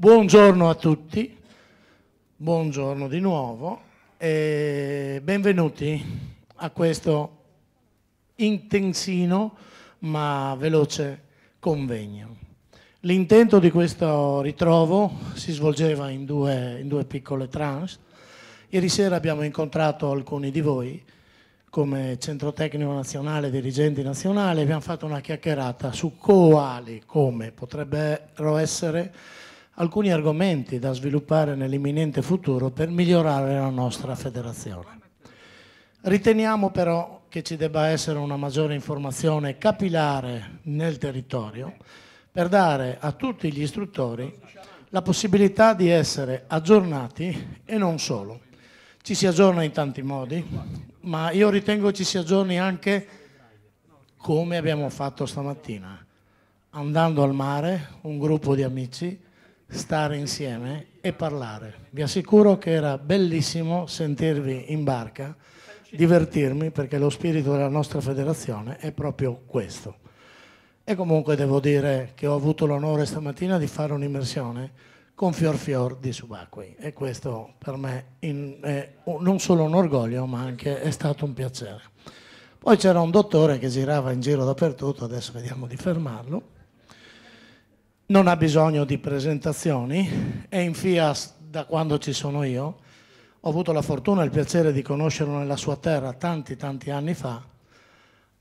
Buongiorno a tutti, buongiorno di nuovo e benvenuti a questo intensino ma veloce convegno. L'intento di questo ritrovo si svolgeva in due, in due piccole tranche. Ieri sera abbiamo incontrato alcuni di voi come centro tecnico nazionale, dirigenti nazionali, abbiamo fatto una chiacchierata su quali, come potrebbero essere alcuni argomenti da sviluppare nell'imminente futuro per migliorare la nostra federazione. Riteniamo però che ci debba essere una maggiore informazione capillare nel territorio per dare a tutti gli istruttori la possibilità di essere aggiornati e non solo. Ci si aggiorna in tanti modi, ma io ritengo ci si aggiorni anche come abbiamo fatto stamattina, andando al mare, un gruppo di amici, stare insieme e parlare. Vi assicuro che era bellissimo sentirvi in barca, divertirmi perché lo spirito della nostra federazione è proprio questo. E comunque devo dire che ho avuto l'onore stamattina di fare un'immersione con fior fior di subacquei e questo per me in, è non solo un orgoglio ma anche è stato un piacere. Poi c'era un dottore che girava in giro dappertutto, adesso vediamo di fermarlo non ha bisogno di presentazioni, è in FIAS da quando ci sono io, ho avuto la fortuna e il piacere di conoscerlo nella sua terra tanti tanti anni fa,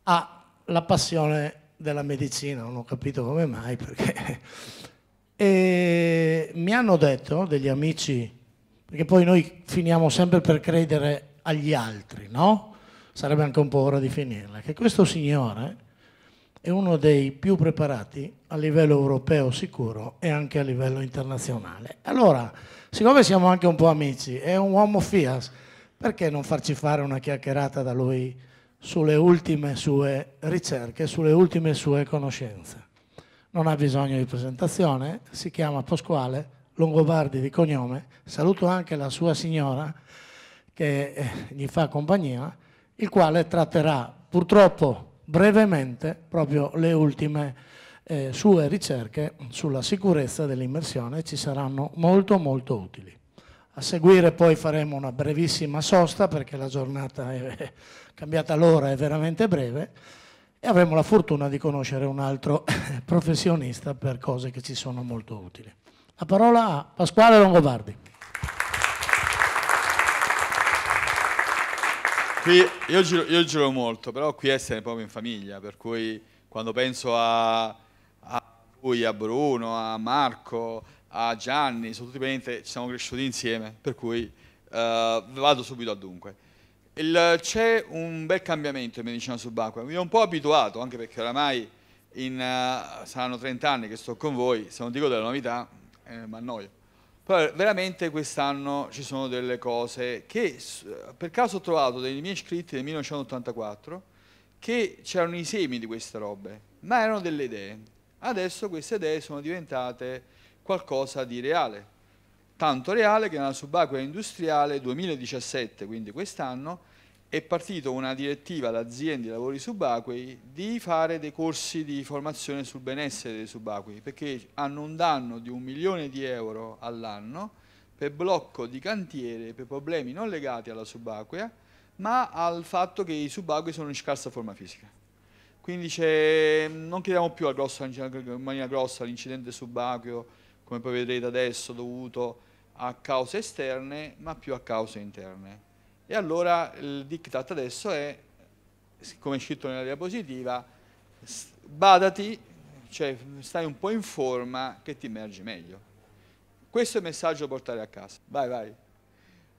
ha la passione della medicina, non ho capito come mai perché... E mi hanno detto degli amici, perché poi noi finiamo sempre per credere agli altri, no? Sarebbe anche un po' ora di finirla, che questo signore è uno dei più preparati a livello europeo sicuro e anche a livello internazionale. Allora, siccome siamo anche un po' amici, è un uomo Fias, perché non farci fare una chiacchierata da lui sulle ultime sue ricerche, sulle ultime sue conoscenze? Non ha bisogno di presentazione, si chiama Pasquale Longobardi di cognome, saluto anche la sua signora che eh, gli fa compagnia, il quale tratterà purtroppo brevemente proprio le ultime eh, sue ricerche sulla sicurezza dell'immersione ci saranno molto molto utili. A seguire poi faremo una brevissima sosta perché la giornata è cambiata l'ora, è veramente breve e avremo la fortuna di conoscere un altro professionista per cose che ci sono molto utili. La parola a Pasquale Longobardi. qui io giro, io giro, molto, però qui essere proprio in famiglia, per cui quando penso a, a lui, a Bruno, a Marco, a Gianni, sono tutti parenti, ci siamo cresciuti insieme, per cui uh, vado subito a dunque. Il, c'è un bel cambiamento in medicina subacquea, mi sono un po' abituato, anche perché oramai in, uh, saranno 30 anni che sto con voi, se non dico delle novità eh, mi annoio. Però veramente quest'anno ci sono delle cose che per caso ho trovato dei miei scritti del 1984 che c'erano i semi di queste robe, ma erano delle idee. Adesso queste idee sono diventate qualcosa di reale, tanto reale che nella subacquea industriale 2017, quindi quest'anno, è partita una direttiva all'azienda di lavori subacquei di fare dei corsi di formazione sul benessere dei subacquei perché hanno un danno di un milione di euro all'anno per blocco di cantiere per problemi non legati alla subacquea ma al fatto che i subacquei sono in scarsa forma fisica. Quindi non chiediamo più grosso, in maniera grossa l'incidente subacqueo come poi vedrete adesso dovuto a cause esterne ma più a cause interne. E allora il diktat adesso è, come è scritto nella diapositiva, badati, cioè stai un po' in forma che ti immergi meglio. Questo è il messaggio da portare a casa. Vai, vai.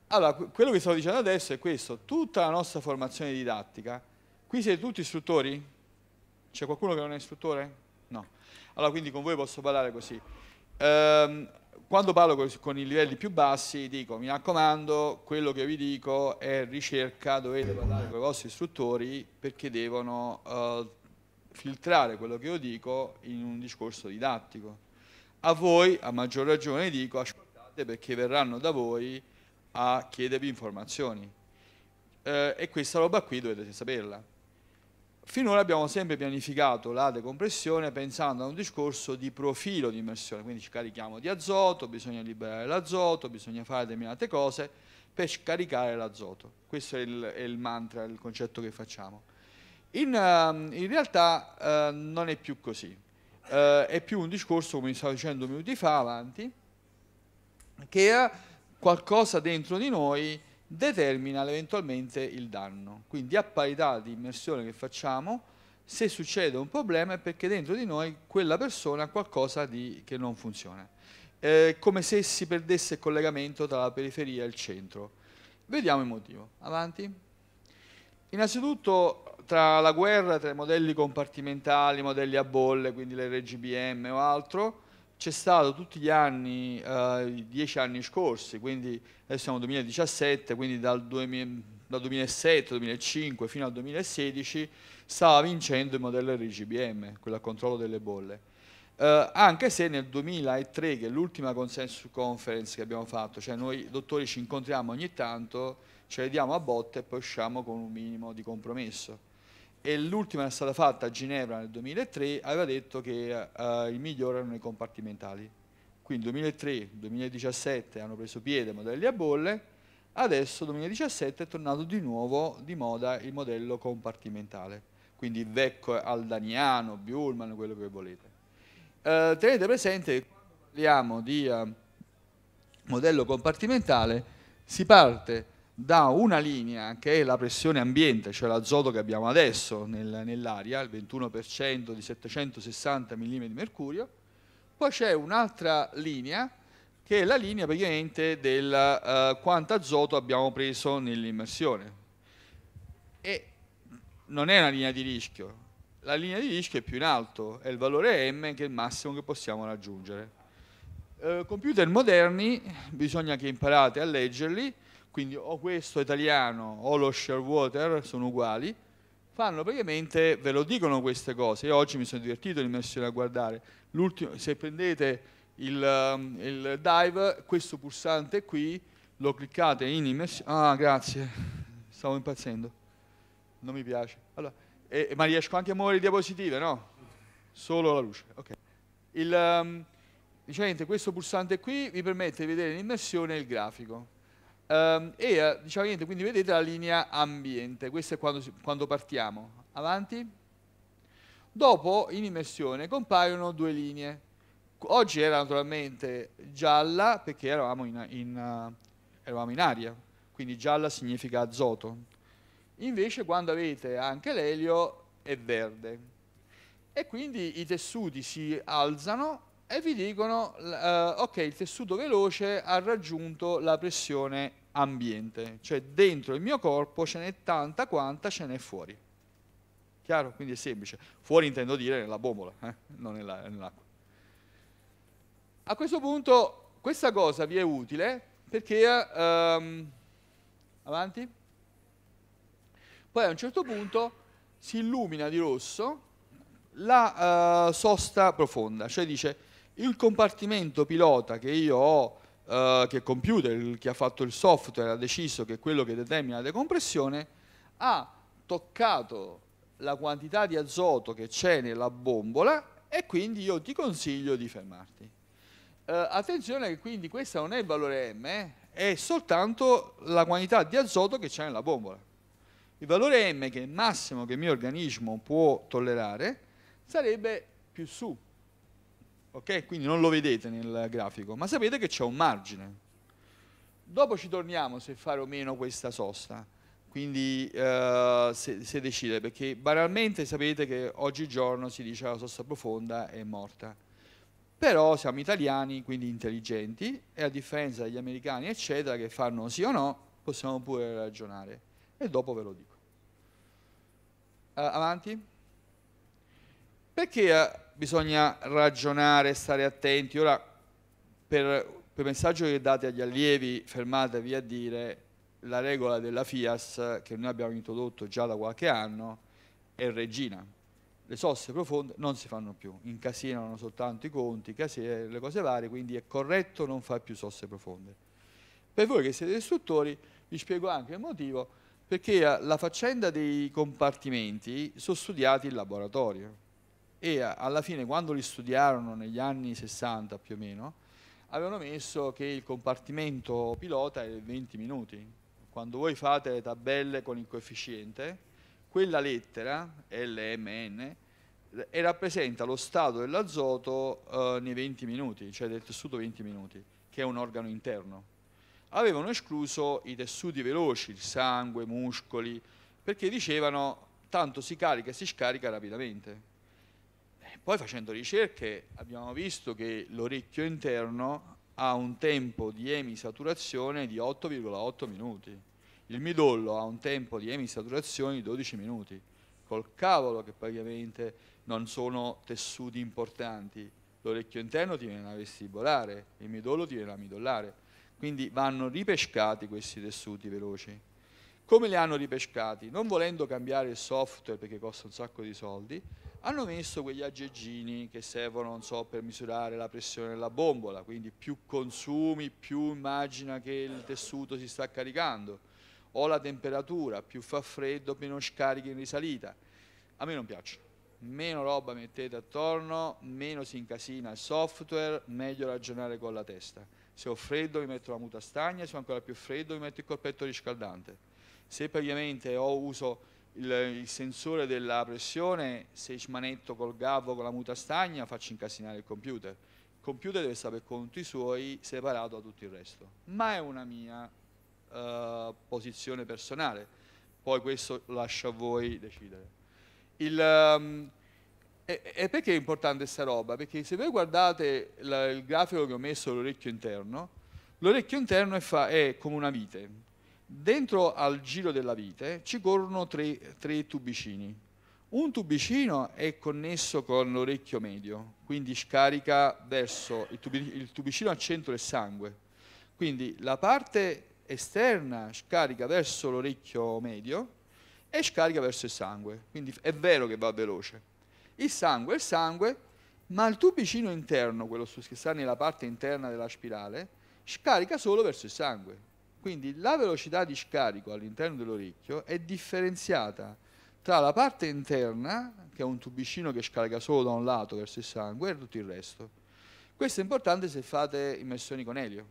Allora, quello che stavo dicendo adesso è questo. Tutta la nostra formazione didattica, qui siete tutti istruttori? C'è qualcuno che non è istruttore? No. Allora, quindi con voi posso parlare così. Ehm, quando parlo con, i livelli più bassi dico mi raccomando, quello che vi dico è ricerca, dovete parlare con i vostri istruttori perché devono uh, filtrare quello che io dico in un discorso didattico. A voi, a maggior ragione, dico ascoltate perché verranno da voi a chiedervi informazioni. Eh, e questa roba qui dovete saperla. Finora abbiamo sempre pianificato la decompressione pensando a un discorso di profilo di immersione, quindi ci carichiamo di azoto, bisogna liberare l'azoto, bisogna fare determinate cose per scaricare l'azoto. Questo è il, è il, mantra, il concetto che facciamo. In, ehm, in realtà eh, non è più così, eh, è più un discorso, come stavo dicendo minuti fa avanti, che ha qualcosa dentro di noi determina eventualmente il danno. Quindi a parità di immersione che facciamo, se succede un problema è perché dentro di noi quella persona ha qualcosa di, che non funziona. Eh, come se si perdesse il collegamento tra la periferia e il centro. Vediamo il motivo. Avanti. Innanzitutto tra la guerra, tra i modelli compartimentali, i modelli a bolle, quindi l'RGBM o altro, c'è stato tutti gli anni, eh, i dieci anni scorsi, quindi adesso siamo nel 2017, quindi dal, 2000, dal 2007, 2005 fino al 2016, stava vincendo il modello RGBM, quello a controllo delle bolle. Eh, anche se nel 2003, che è l'ultima consensus conference che abbiamo fatto, cioè noi dottori ci incontriamo ogni tanto, ce le diamo a botte e poi usciamo con un minimo di compromesso e l'ultima è stata fatta a Ginevra nel 2003, aveva detto che eh, il migliore erano i compartimentali. Quindi 2003-2017 hanno preso piede modelli a bolle, adesso 2017 è tornato di nuovo di moda il modello compartimentale. Quindi vecchio Aldaniano, Bullman, quello che volete. Eh, tenete presente che quando parliamo di eh, modello compartimentale si parte da una linea che è la pressione ambiente, cioè l'azoto che abbiamo adesso nel, nell'aria, il 21% di 760 mm di mercurio, poi c'è un'altra linea che è la linea praticamente del eh, quanto azoto abbiamo preso nell'immersione. E non è una linea di rischio, la linea di rischio è più in alto, è il valore M che è il massimo che possiamo raggiungere. Eh, computer moderni, bisogna che imparate a leggerli, quindi o questo italiano o lo Shearwater sono uguali, fanno praticamente, ve lo dicono queste cose, io oggi mi sono divertito in immersione a guardare, se prendete il, um, il, dive, questo pulsante qui, lo cliccate in immersione, ah grazie, stavo impazzendo, non mi piace, allora, e, ma riesco anche a muovere le diapositive, no? Solo la luce, ok. Il, diciamo, questo pulsante qui vi permette di vedere in immersione il grafico, Um, e eh, diciamo niente, quindi vedete la linea ambiente, questo è quando, quando partiamo. Avanti. Dopo, in immersione, compaiono due linee. Oggi era naturalmente gialla perché eravamo in, in, uh, eravamo in aria, quindi gialla significa azoto. Invece quando avete anche l'elio è verde. E quindi i tessuti si alzano e vi dicono uh, ok il tessuto veloce ha raggiunto la pressione ambiente, cioè dentro il mio corpo ce n'è tanta quanta ce n'è fuori. Chiaro? Quindi è semplice. Fuori intendo dire nella bombola, eh? non nell'acqua. A questo punto questa cosa vi è utile perché... Um, avanti? Poi a un certo punto si illumina di rosso la uh, sosta profonda, cioè dice il compartimento pilota che io ho, eh, che computer, che ha fatto il software, ha deciso che è quello che determina la decompressione, ha toccato la quantità di azoto che c'è nella bombola e quindi io ti consiglio di fermarti. Eh, attenzione che quindi questo non è il valore M, eh, è soltanto la quantità di azoto che c'è nella bombola. Il valore M, che è il massimo che il mio organismo può tollerare, sarebbe più su, ok? Quindi non lo vedete nel grafico, ma sapete che c'è un margine. Dopo ci torniamo se fare o meno questa sosta, quindi eh, se, se decide, perché banalmente sapete che oggigiorno si dice la sosta profonda è morta. Però siamo italiani, quindi intelligenti, e a differenza degli americani, eccetera, che fanno sì o no, possiamo pure ragionare. E dopo ve lo dico. Uh, avanti. Perché eh, bisogna ragionare, stare attenti. Ora, per il messaggio che date agli allievi, fermatevi a dire la regola della FIAS che noi abbiamo introdotto già da qualche anno è regina. Le sosse profonde non si fanno più, incasinano soltanto i conti, le cose varie, quindi è corretto non fare più sosse profonde. Per voi che siete istruttori vi spiego anche il motivo perché la faccenda dei compartimenti sono studiati in laboratorio e eh, alla fine quando li studiarono negli anni 60 più o meno, avevano messo che il compartimento pilota è 20 minuti. Quando voi fate le tabelle con il coefficiente, quella lettera, LMN, eh, rappresenta lo stato dell'azoto eh, nei 20 minuti, cioè del tessuto 20 minuti, che è un organo interno. Avevano escluso i tessuti veloci, il sangue, i muscoli, perché dicevano tanto si carica e si scarica rapidamente. Poi facendo ricerche abbiamo visto che l'orecchio interno ha un tempo di emisaturazione di 8,8 minuti, il midollo ha un tempo di emisaturazione di 12 minuti, col cavolo che praticamente non sono tessuti importanti, l'orecchio interno ti viene diventa vestibolare, il midollo ti viene diventa midollare, quindi vanno ripescati questi tessuti veloci. Come li hanno ripescati? Non volendo cambiare il software perché costa un sacco di soldi, hanno messo quegli aggeggini che servono so, per misurare la pressione della bombola, quindi più consumi, più immagina che il tessuto si sta caricando, o la temperatura, più fa freddo, meno scarichi in risalita. A me non piacciono. Meno roba mettete attorno, meno si incasina il software, meglio ragionare con la testa. Se ho freddo mi metto la muta stagna, se ho ancora più freddo mi metto il corpetto riscaldante. Se praticamente ho uso il, il, sensore della pressione, se manetto col gavo, con la muta stagna, faccio incasinare il computer. Il computer deve stare per conti suoi, separato da tutto il resto. Ma è una mia eh, posizione personale, poi questo lascio a voi decidere. Il, um, e, e, perché è importante questa roba? Perché se voi guardate la, il grafico che ho messo l'orecchio interno, l'orecchio interno è, fa, è come una vite, Dentro al giro della vite ci corrono tre, tre tubicini. Un tubicino è connesso con l'orecchio medio, quindi scarica verso il, tubi, il tubicino al centro del sangue. Quindi la parte esterna scarica verso l'orecchio medio e scarica verso il sangue. Quindi è vero che va veloce. Il sangue è il sangue, ma il tubicino interno, quello che sta nella parte interna della spirale, scarica solo verso il sangue. Quindi la velocità di scarico all'interno dell'orecchio è differenziata tra la parte interna, che è un tubicino che scarica solo da un lato verso il sangue, e tutto il resto. Questo è importante se fate immersioni con elio,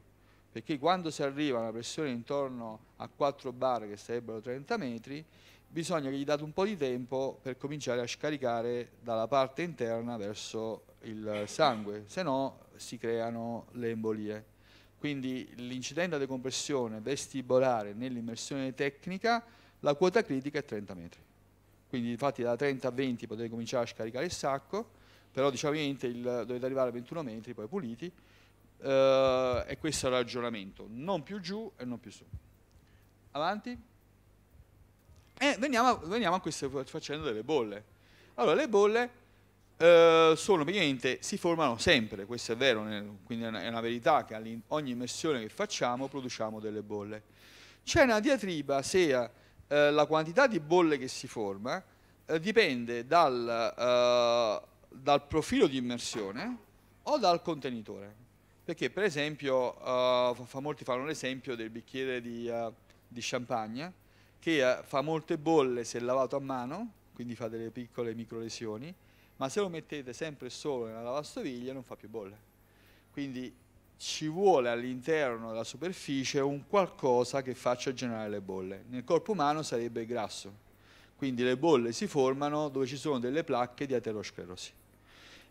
perché quando si arriva a una pressione intorno a 4 bar, che sarebbero 30 metri, bisogna che gli date un po' di tempo per cominciare a scaricare dalla parte interna verso il sangue, se no si creano le embolie. Quindi l'incidente di compressione vestibolare nell'immersione tecnica, la quota critica è 30 metri. Quindi infatti da 30 a 20 potete cominciare a scaricare il sacco, però diciamo che dovete arrivare a 21 metri poi puliti. Eh, e questo è il ragionamento, non più giù e non più su. Avanti. E eh, veniamo a, veniamo a queste faccende delle bolle. Allora, le bolle eh, sono praticamente, si formano sempre, questo è vero, quindi è una, verità che ogni immersione che facciamo produciamo delle bolle. C'è una diatriba se eh, la quantità di bolle che si forma eh, dipende dal, eh, dal, profilo di immersione o dal contenitore. Perché per esempio, eh, fa, molti fanno l'esempio del bicchiere di, di champagne, che fa molte bolle se lavato a mano, quindi fa delle piccole micro lesioni, ma se lo mettete sempre solo nella lavastoviglie non fa più bolle. Quindi ci vuole all'interno della superficie un qualcosa che faccia generare le bolle. Nel corpo umano sarebbe il grasso. Quindi le bolle si formano dove ci sono delle placche di aterosclerosi.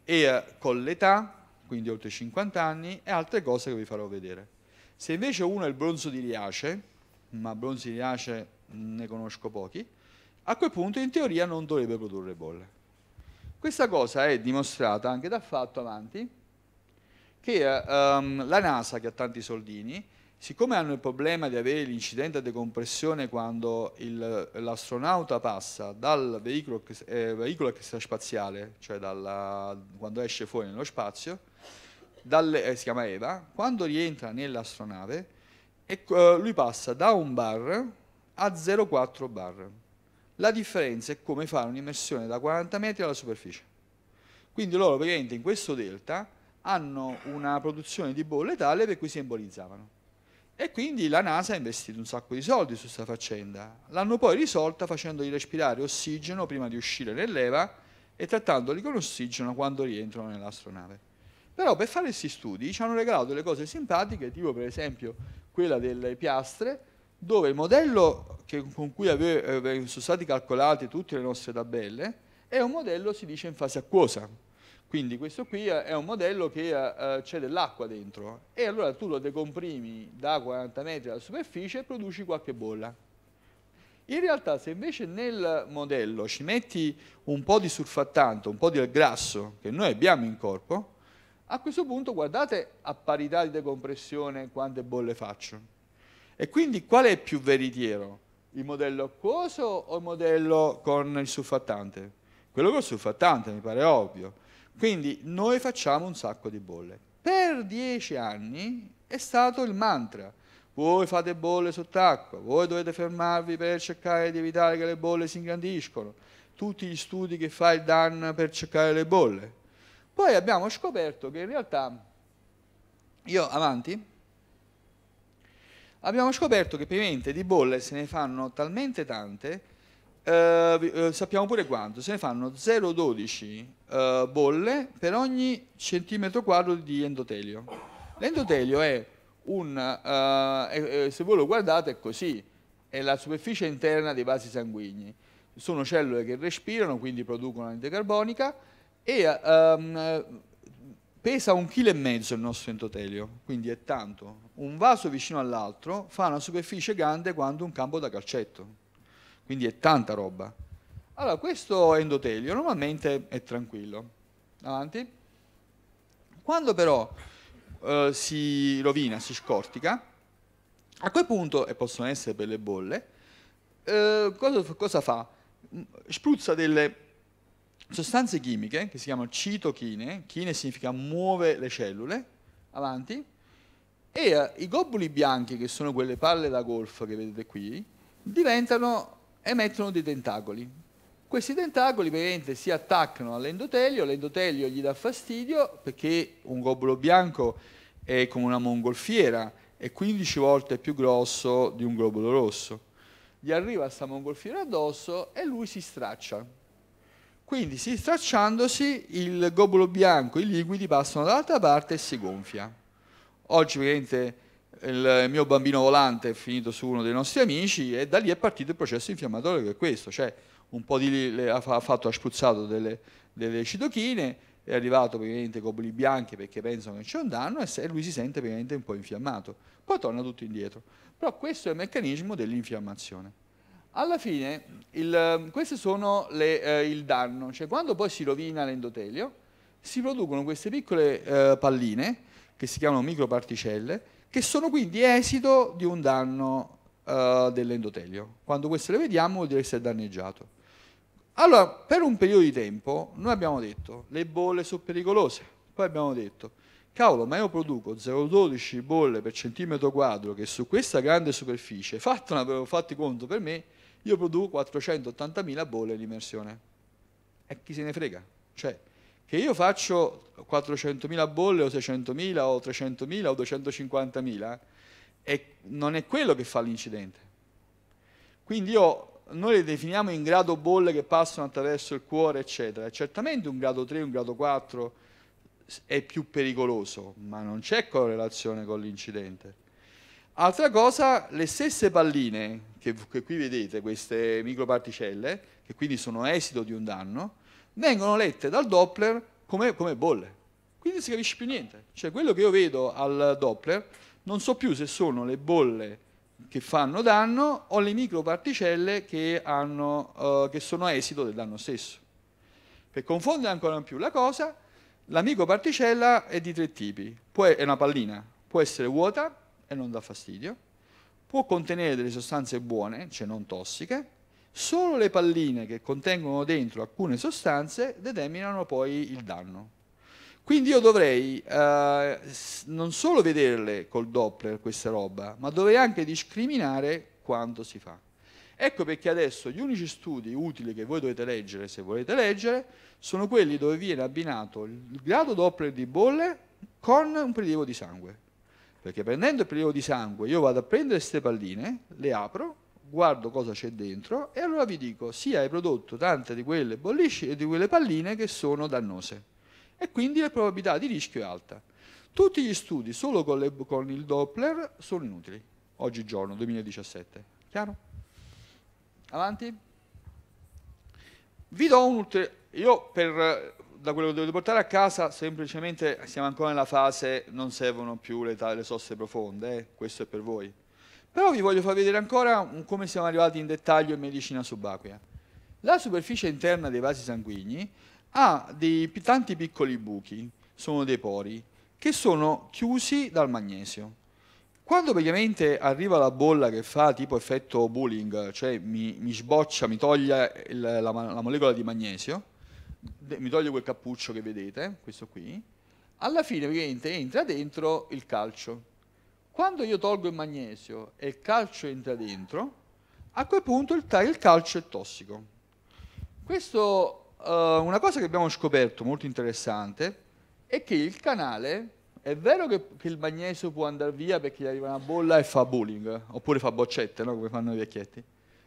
E eh, con l'età, quindi oltre 50 anni, e altre cose che vi farò vedere. Se invece uno è il bronzo di Riace, ma bronzo di Riace ne conosco pochi, a quel punto in teoria non dovrebbe produrre bolle. Questa cosa è dimostrata anche dal fatto avanti che eh, ehm, la NASA, che ha tanti soldini, siccome hanno il problema di avere l'incidente a decompressione quando l'astronauta passa dal veicolo, eh, veicolo extraspaziale, cioè dalla, quando esce fuori nello spazio, dalle, eh, si chiama Eva, quando rientra nell'astronave, ecco, eh, lui passa da un bar a 0,4 bar. La differenza è come fare un'immersione da 40 metri alla superficie. Quindi loro praticamente in questo delta hanno una produzione di bolle tale per cui si embolizzavano. E quindi la NASA ha investito un sacco di soldi su questa faccenda. L'hanno poi risolta facendogli respirare ossigeno prima di uscire nell'EVA e trattandoli con ossigeno quando rientrano nell'astronave. Però per fare questi studi ci hanno regalato delle cose simpatiche, tipo per esempio quella delle piastre, dove il modello che, con cui aveva, eh, sono state calcolate tutte le nostre tabelle è un modello, si dice, in fase acquosa. Quindi questo qui è un modello che uh, c'è dell'acqua dentro e allora tu lo decomprimi da 40 metri alla superficie e produci qualche bolla. In realtà se invece nel modello ci metti un po' di surfattante, un po' di grasso che noi abbiamo in corpo, a questo punto guardate a parità di decompressione quante bolle faccio. E quindi qual è più veritiero? Il modello acquoso o il modello con il surfattante? Quello con il surfattante mi pare ovvio. Quindi noi facciamo un sacco di bolle. Per dieci anni è stato il mantra. Voi fate bolle sott'acqua, voi dovete fermarvi per cercare di evitare che le bolle si ingrandiscono. Tutti gli studi che fa il Dan per cercare le bolle. Poi abbiamo scoperto che in realtà io avanti abbiamo scoperto che praticamente di bolle se ne fanno talmente tante, eh, eh sappiamo pure quanto, se ne fanno 0,12 eh, bolle per ogni centimetro quadro di endotelio. L'endotelio è un, eh, eh, se voi lo guardate è così, è la superficie interna dei vasi sanguigni. Sono cellule che respirano, quindi producono anidride carbonica e ehm, pesa un chilo e mezzo il nostro endotelio, quindi è tanto, un vaso vicino all'altro fa una superficie grande quanto un campo da calcetto, quindi è tanta roba. Allora, questo endotelio normalmente è tranquillo. Avanti. Quando però eh, si rovina, si scortica, a quel punto, e possono essere per le bolle, eh, cosa, cosa fa? Spruzza delle sostanze chimiche che si chiamano citochine, chine significa muove le cellule, avanti, e eh, i globuli bianchi, che sono quelle palle da golf che vedete qui, diventano, emettono dei tentacoli. Questi tentacoli praticamente si attaccano all'endotelio, l'endotelio gli dà fastidio perché un globulo bianco è come una mongolfiera, è 15 volte più grosso di un globulo rosso. Gli arriva questa mongolfiera addosso e lui si straccia. Quindi si stracciandosi il globulo bianco, i liquidi passano dall'altra parte e si gonfia. Oggi praticamente il mio bambino volante è finito su uno dei nostri amici e da lì è partito il processo infiammatorio che è questo, cioè un po' di ha, fatto, ha spruzzato delle, delle citochine, è arrivato praticamente con quelli bianchi perché pensano che c'è un danno e lui si sente praticamente un po' infiammato, poi torna tutto indietro. Però questo è il meccanismo dell'infiammazione. Alla fine, il, questi sono le, eh, il danno, cioè quando poi si rovina l'endotelio, si producono queste piccole eh, palline che si chiamano microparticelle, che sono quindi esito di un danno uh, dell'endotelio. Quando queste le vediamo vuol dire essere danneggiato. Allora, per un periodo di tempo noi abbiamo detto le bolle sono pericolose, poi abbiamo detto cavolo, ma io produco 0,12 bolle per centimetro quadro che su questa grande superficie, fatto una, fatti conto per me, io produco 480.000 bolle in immersione. E chi se ne frega? Cioè, che io faccio 400.000 bolle o 600.000 o 300.000 o 250.000 eh, e non è quello che fa l'incidente. Quindi io, noi le definiamo in grado bolle che passano attraverso il cuore, eccetera. certamente un grado 3, un grado 4 è più pericoloso, ma non c'è correlazione con l'incidente. Altra cosa, le stesse palline che, che qui vedete, queste microparticelle, che quindi sono esito di un danno, vengono lette dal Doppler come, come bolle. Quindi non si capisce più niente. Cioè quello che io vedo al Doppler non so più se sono le bolle che fanno danno o le microparticelle che, hanno, eh, che sono esito del danno stesso. Per confondere ancora più la cosa, la microparticella è di tre tipi. Può, è una pallina, può essere vuota e non dà fastidio, può contenere delle sostanze buone, cioè non tossiche, Solo le palline che contengono dentro alcune sostanze determinano poi il danno. Quindi io dovrei eh, non solo vederle col Doppler questa roba, ma dovrei anche discriminare quando si fa. Ecco perché adesso gli unici studi utili che voi dovete leggere, se volete leggere, sono quelli dove viene abbinato il grado Doppler di bolle con un prelievo di sangue. Perché prendendo il prelievo di sangue io vado a prendere queste palline, le apro guardo cosa c'è dentro e allora vi dico, sì, hai prodotto tante di quelle bollicine e di quelle palline che sono dannose e quindi la probabilità di rischio è alta. Tutti gli studi solo con, le, con il Doppler sono inutili, oggigiorno, 2017. Chiaro? Avanti? Vi do un ulteriore... Io per, da quello che dovete portare a casa, semplicemente siamo ancora nella fase non servono più le, le soste profonde, eh? questo è per voi. Però vi voglio far vedere ancora come siamo arrivati in dettaglio in medicina subacquea. La superficie interna dei vasi sanguigni ha dei tanti piccoli buchi, sono dei pori, che sono chiusi dal magnesio. Quando praticamente arriva la bolla che fa tipo effetto bullying, cioè mi, mi sboccia, mi toglie il, la, la, molecola di magnesio, mi toglie quel cappuccio che vedete, questo qui, alla fine ovviamente entra dentro il calcio. Quando io tolgo il magnesio e il calcio entra dentro, a quel punto il, il calcio è tossico. Questo, eh, una cosa che abbiamo scoperto molto interessante è che il canale, è vero che, che il magnesio può andare via perché gli arriva una bolla e fa bowling, oppure fa boccette, no? come fanno i vecchietti,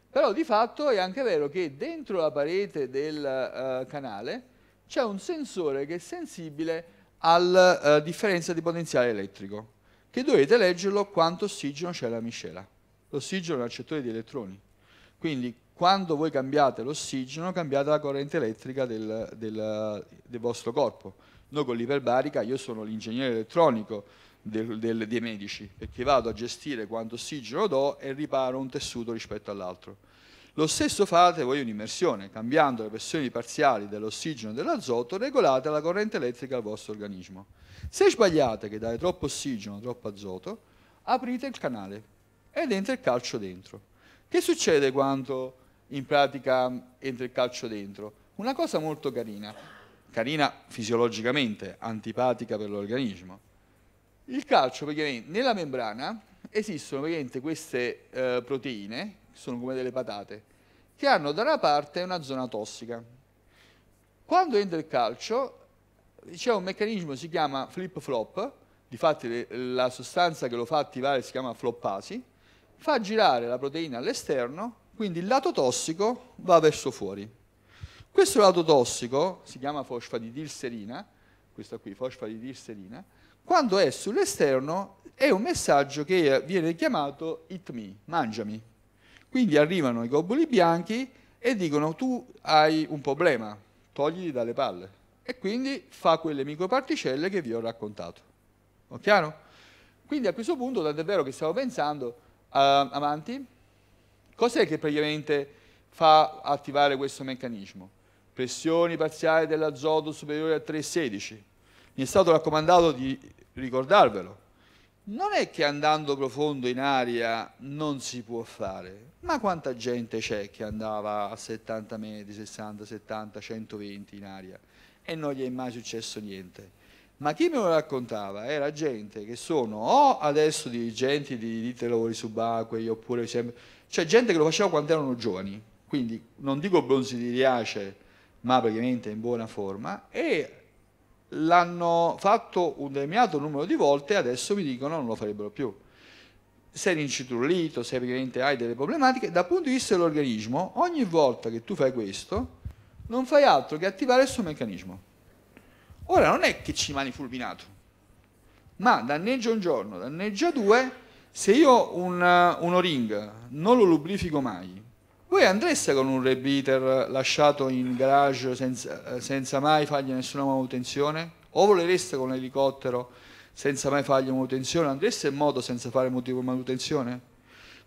però di fatto è anche vero che dentro la parete del eh, canale c'è un sensore che è sensibile alla eh, differenza di potenziale elettrico che dovete leggerlo quanto ossigeno c'è nella miscela. L'ossigeno è un l'accettore di elettroni. Quindi quando voi cambiate l'ossigeno, cambiate la corrente elettrica del, del, del vostro corpo. Noi con l'iperbarica, io sono l'ingegnere elettronico del, dei medici, perché vado a gestire quanto ossigeno do e riparo un tessuto rispetto all'altro lo stesso fate voi in immersione, cambiando le pressioni parziali dell'ossigeno e dell'azoto, regolate la corrente elettrica al vostro organismo. Se sbagliate che date troppo ossigeno, o troppo azoto, aprite il canale ed entra il calcio dentro. Che succede quando in pratica entra il calcio dentro? Una cosa molto carina, carina fisiologicamente, antipatica per l'organismo. Il calcio, nella membrana esistono queste eh, proteine, sono come delle patate, che hanno da una parte una zona tossica. Quando entra il calcio c'è un meccanismo che si chiama flip-flop, difatti la sostanza che lo fa attivare si chiama floppasi, fa girare la proteina all'esterno, quindi il lato tossico va verso fuori. Questo lato tossico si chiama fosfatidilserina, questa qui, fosfatidilserina, quando è sull'esterno è un messaggio che viene chiamato it me, mangiami, quindi arrivano i gobuli bianchi e dicono tu hai un problema, togliti dalle palle. E quindi fa quelle microparticelle che vi ho raccontato. O chiaro? Quindi a questo punto, tant'è vero che stavo pensando uh, avanti, cos'è che praticamente fa attivare questo meccanismo? Pressioni parziali dell'azoto superiori a 3,16. Mi è stato raccomandato di ricordarvelo non è che andando profondo in aria non si può fare, ma quanta gente c'è che andava a 70 metri, 60, 70, 120 in aria e non gli è mai successo niente. Ma chi me lo raccontava era gente che sono o adesso dirigenti di, ditte lavori subacquei oppure sempre... Cioè gente che lo faceva quando erano giovani, quindi non dico bronzi di riace, ma praticamente in buona forma, e l'hanno fatto un determinato numero di volte e adesso mi dicono non lo farebbero più. Sei eri incitrullito, se evidentemente hai delle problematiche, dal punto di vista dell'organismo, ogni volta che tu fai questo, non fai altro che attivare il suo meccanismo. Ora non è che ci mani fulminato, ma danneggia un giorno, danneggia due, se io un, un o-ring non lo lubrifico mai, voi andreste con un repeater lasciato in garage senza, senza mai fargli nessuna manutenzione? O volereste con un elicottero senza mai fargli manutenzione? Andreste in moto senza fare motivo di manutenzione?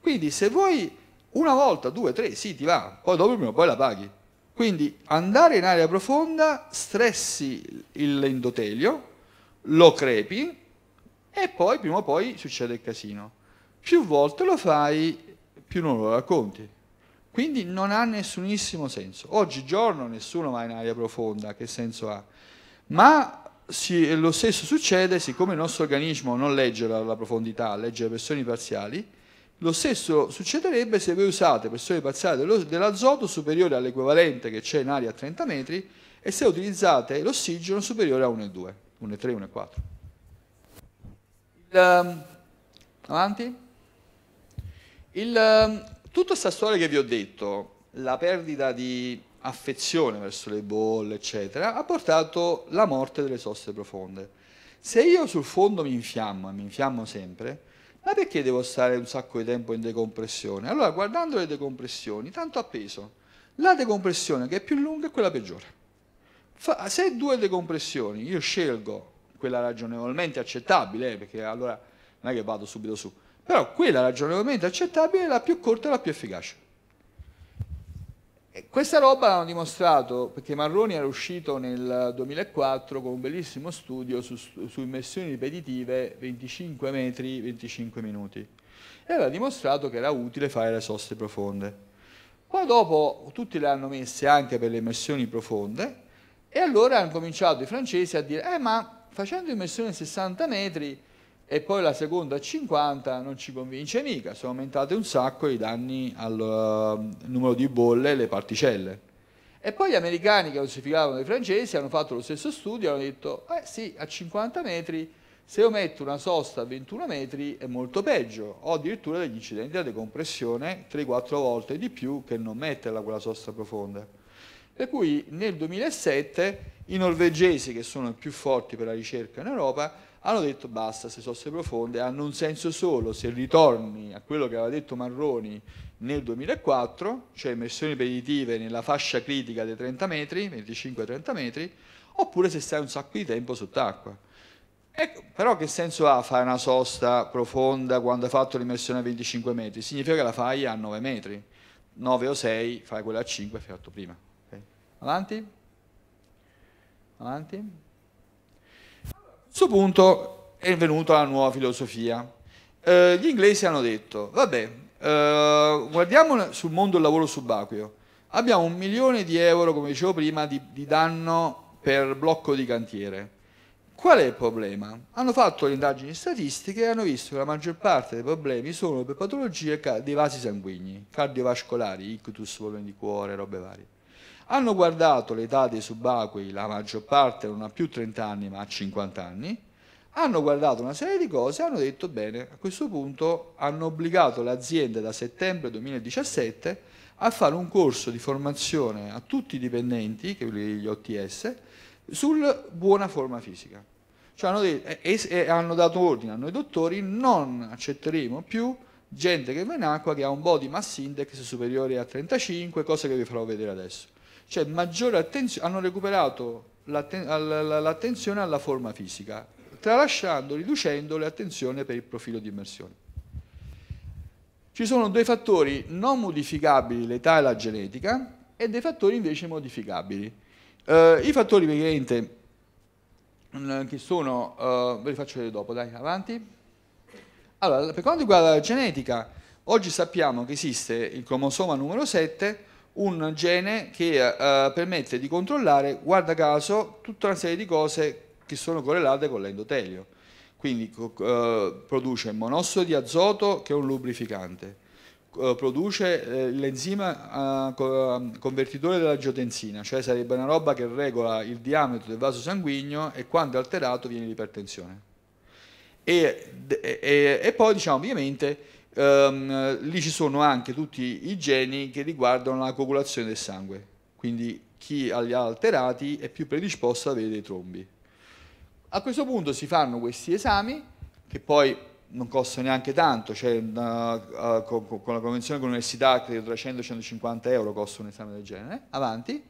Quindi se vuoi una volta, due, tre, sì, ti va, poi dopo prima, poi la paghi. Quindi andare in aria profonda, stressi l'endotelio, lo crepi e poi prima o poi succede il casino. Più volte lo fai, più non lo racconti. Quindi non ha nessunissimo senso. Oggigiorno nessuno va in aria profonda, che senso ha? Ma si, lo stesso succede, siccome il nostro organismo non legge la, la profondità, legge le pressioni parziali, lo stesso succederebbe se voi usate pressioni parziali dello, dell'azoto superiore all'equivalente che c'è in aria a 30 metri e se utilizzate l'ossigeno superiore a 1,2, 1,3, 1,4. Il, um, avanti. Il, um, tutta questa storia che vi ho detto, la perdita di affezione verso le bolle, eccetera, ha portato alla morte delle soste profonde. Se io sul fondo mi infiammo, e mi infiammo sempre, ma perché devo stare un sacco di tempo in decompressione? Allora, guardando le decompressioni, tanto appeso, la decompressione che è più lunga è quella peggiore. Fa, se due decompressioni io scelgo quella ragionevolmente accettabile, eh, perché allora non è che vado subito su, però quella ragionevolmente accettabile è la più corta e la più efficace. E questa roba l'hanno dimostrato perché Marroni era uscito nel 2004 con un bellissimo studio su, su immersioni ripetitive 25 metri 25 minuti e aveva dimostrato che era utile fare le soste profonde. Qua dopo tutti le hanno messe anche per le immersioni profonde e allora hanno cominciato i francesi a dire eh ma facendo immersioni 60 metri e poi la seconda a 50 non ci convince mica, sono aumentate un sacco i danni al uh, numero di bolle e le particelle. E poi gli americani che classificavano i francesi hanno fatto lo stesso studio e hanno detto, eh sì, a 50 metri se io metto una sosta a 21 metri è molto peggio, ho addirittura degli incidenti da decompressione 3-4 volte di più che non metterla quella sosta profonda. Per cui nel 2007 i norvegesi, che sono i più forti per la ricerca in Europa, hanno detto basta, se sosse profonde hanno un senso solo se ritorni a quello che aveva detto Marroni nel 2004, cioè immersioni ripetitive nella fascia critica dei 30 metri, 25-30 metri, oppure se stai un sacco di tempo sott'acqua. Ecco, però che senso ha fare una sosta profonda quando hai fatto l'immersione a 25 metri? Significa che la fai a 9 metri, 9 o 6, fai quella a 5 che hai fatto prima. Okay. Avanti? Avanti? questo punto è venuta la nuova filosofia. Eh, gli inglesi hanno detto, vabbè, eh, guardiamo sul mondo del lavoro subacqueo. Abbiamo un milione di euro, come dicevo prima, di, di danno per blocco di cantiere. Qual è il problema? Hanno fatto le indagini statistiche e hanno visto che la maggior parte dei problemi sono per patologie dei vasi sanguigni, cardiovascolari, ictus, problemi di cuore, robe varie hanno guardato l'età dei subacquei, la maggior parte non ha più 30 anni ma ha 50 anni, hanno guardato una serie di cose e hanno detto bene, a questo punto hanno obbligato le aziende da settembre 2017 a fare un corso di formazione a tutti i dipendenti, che gli OTS, sul buona forma fisica. Cioè hanno detto, e, e hanno dato ordine a noi dottori, non accetteremo più gente che va in acqua che ha un body mass index superiore a 35, cosa che vi farò vedere adesso cioè maggiore attenzione, hanno recuperato l'attenzione alla forma fisica, tralasciando, riducendo l'attenzione per il profilo di immersione. Ci sono due fattori non modificabili, l'età e la genetica, e dei fattori invece modificabili. Eh, I fattori ovviamente che sono, eh, ve li faccio vedere dopo, dai, avanti. Allora, per quanto riguarda la genetica, oggi sappiamo che esiste il cromosoma numero 7, un gene che eh, eh, permette di controllare, guarda caso, tutta una serie di cose che sono correlate con l'endotelio. Quindi eh, produce monossido di azoto che è un lubrificante, eh, produce eh, l'enzima eh, ehm, convertitore della geotensina, cioè sarebbe una roba che regola il diametro del vaso sanguigno e quando è alterato viene l'ipertensione. E, e, e poi diciamo ovviamente ehm, lì ci sono anche tutti i geni che riguardano la coagulazione del sangue, quindi chi li ha alterati è più predisposto ad avere dei trombi. A questo punto si fanno questi esami, che poi non costano neanche tanto, cioè, una, uh, eh, con, con, la convenzione con l'università credo tra 100 e 150 euro costa un esame del genere, avanti,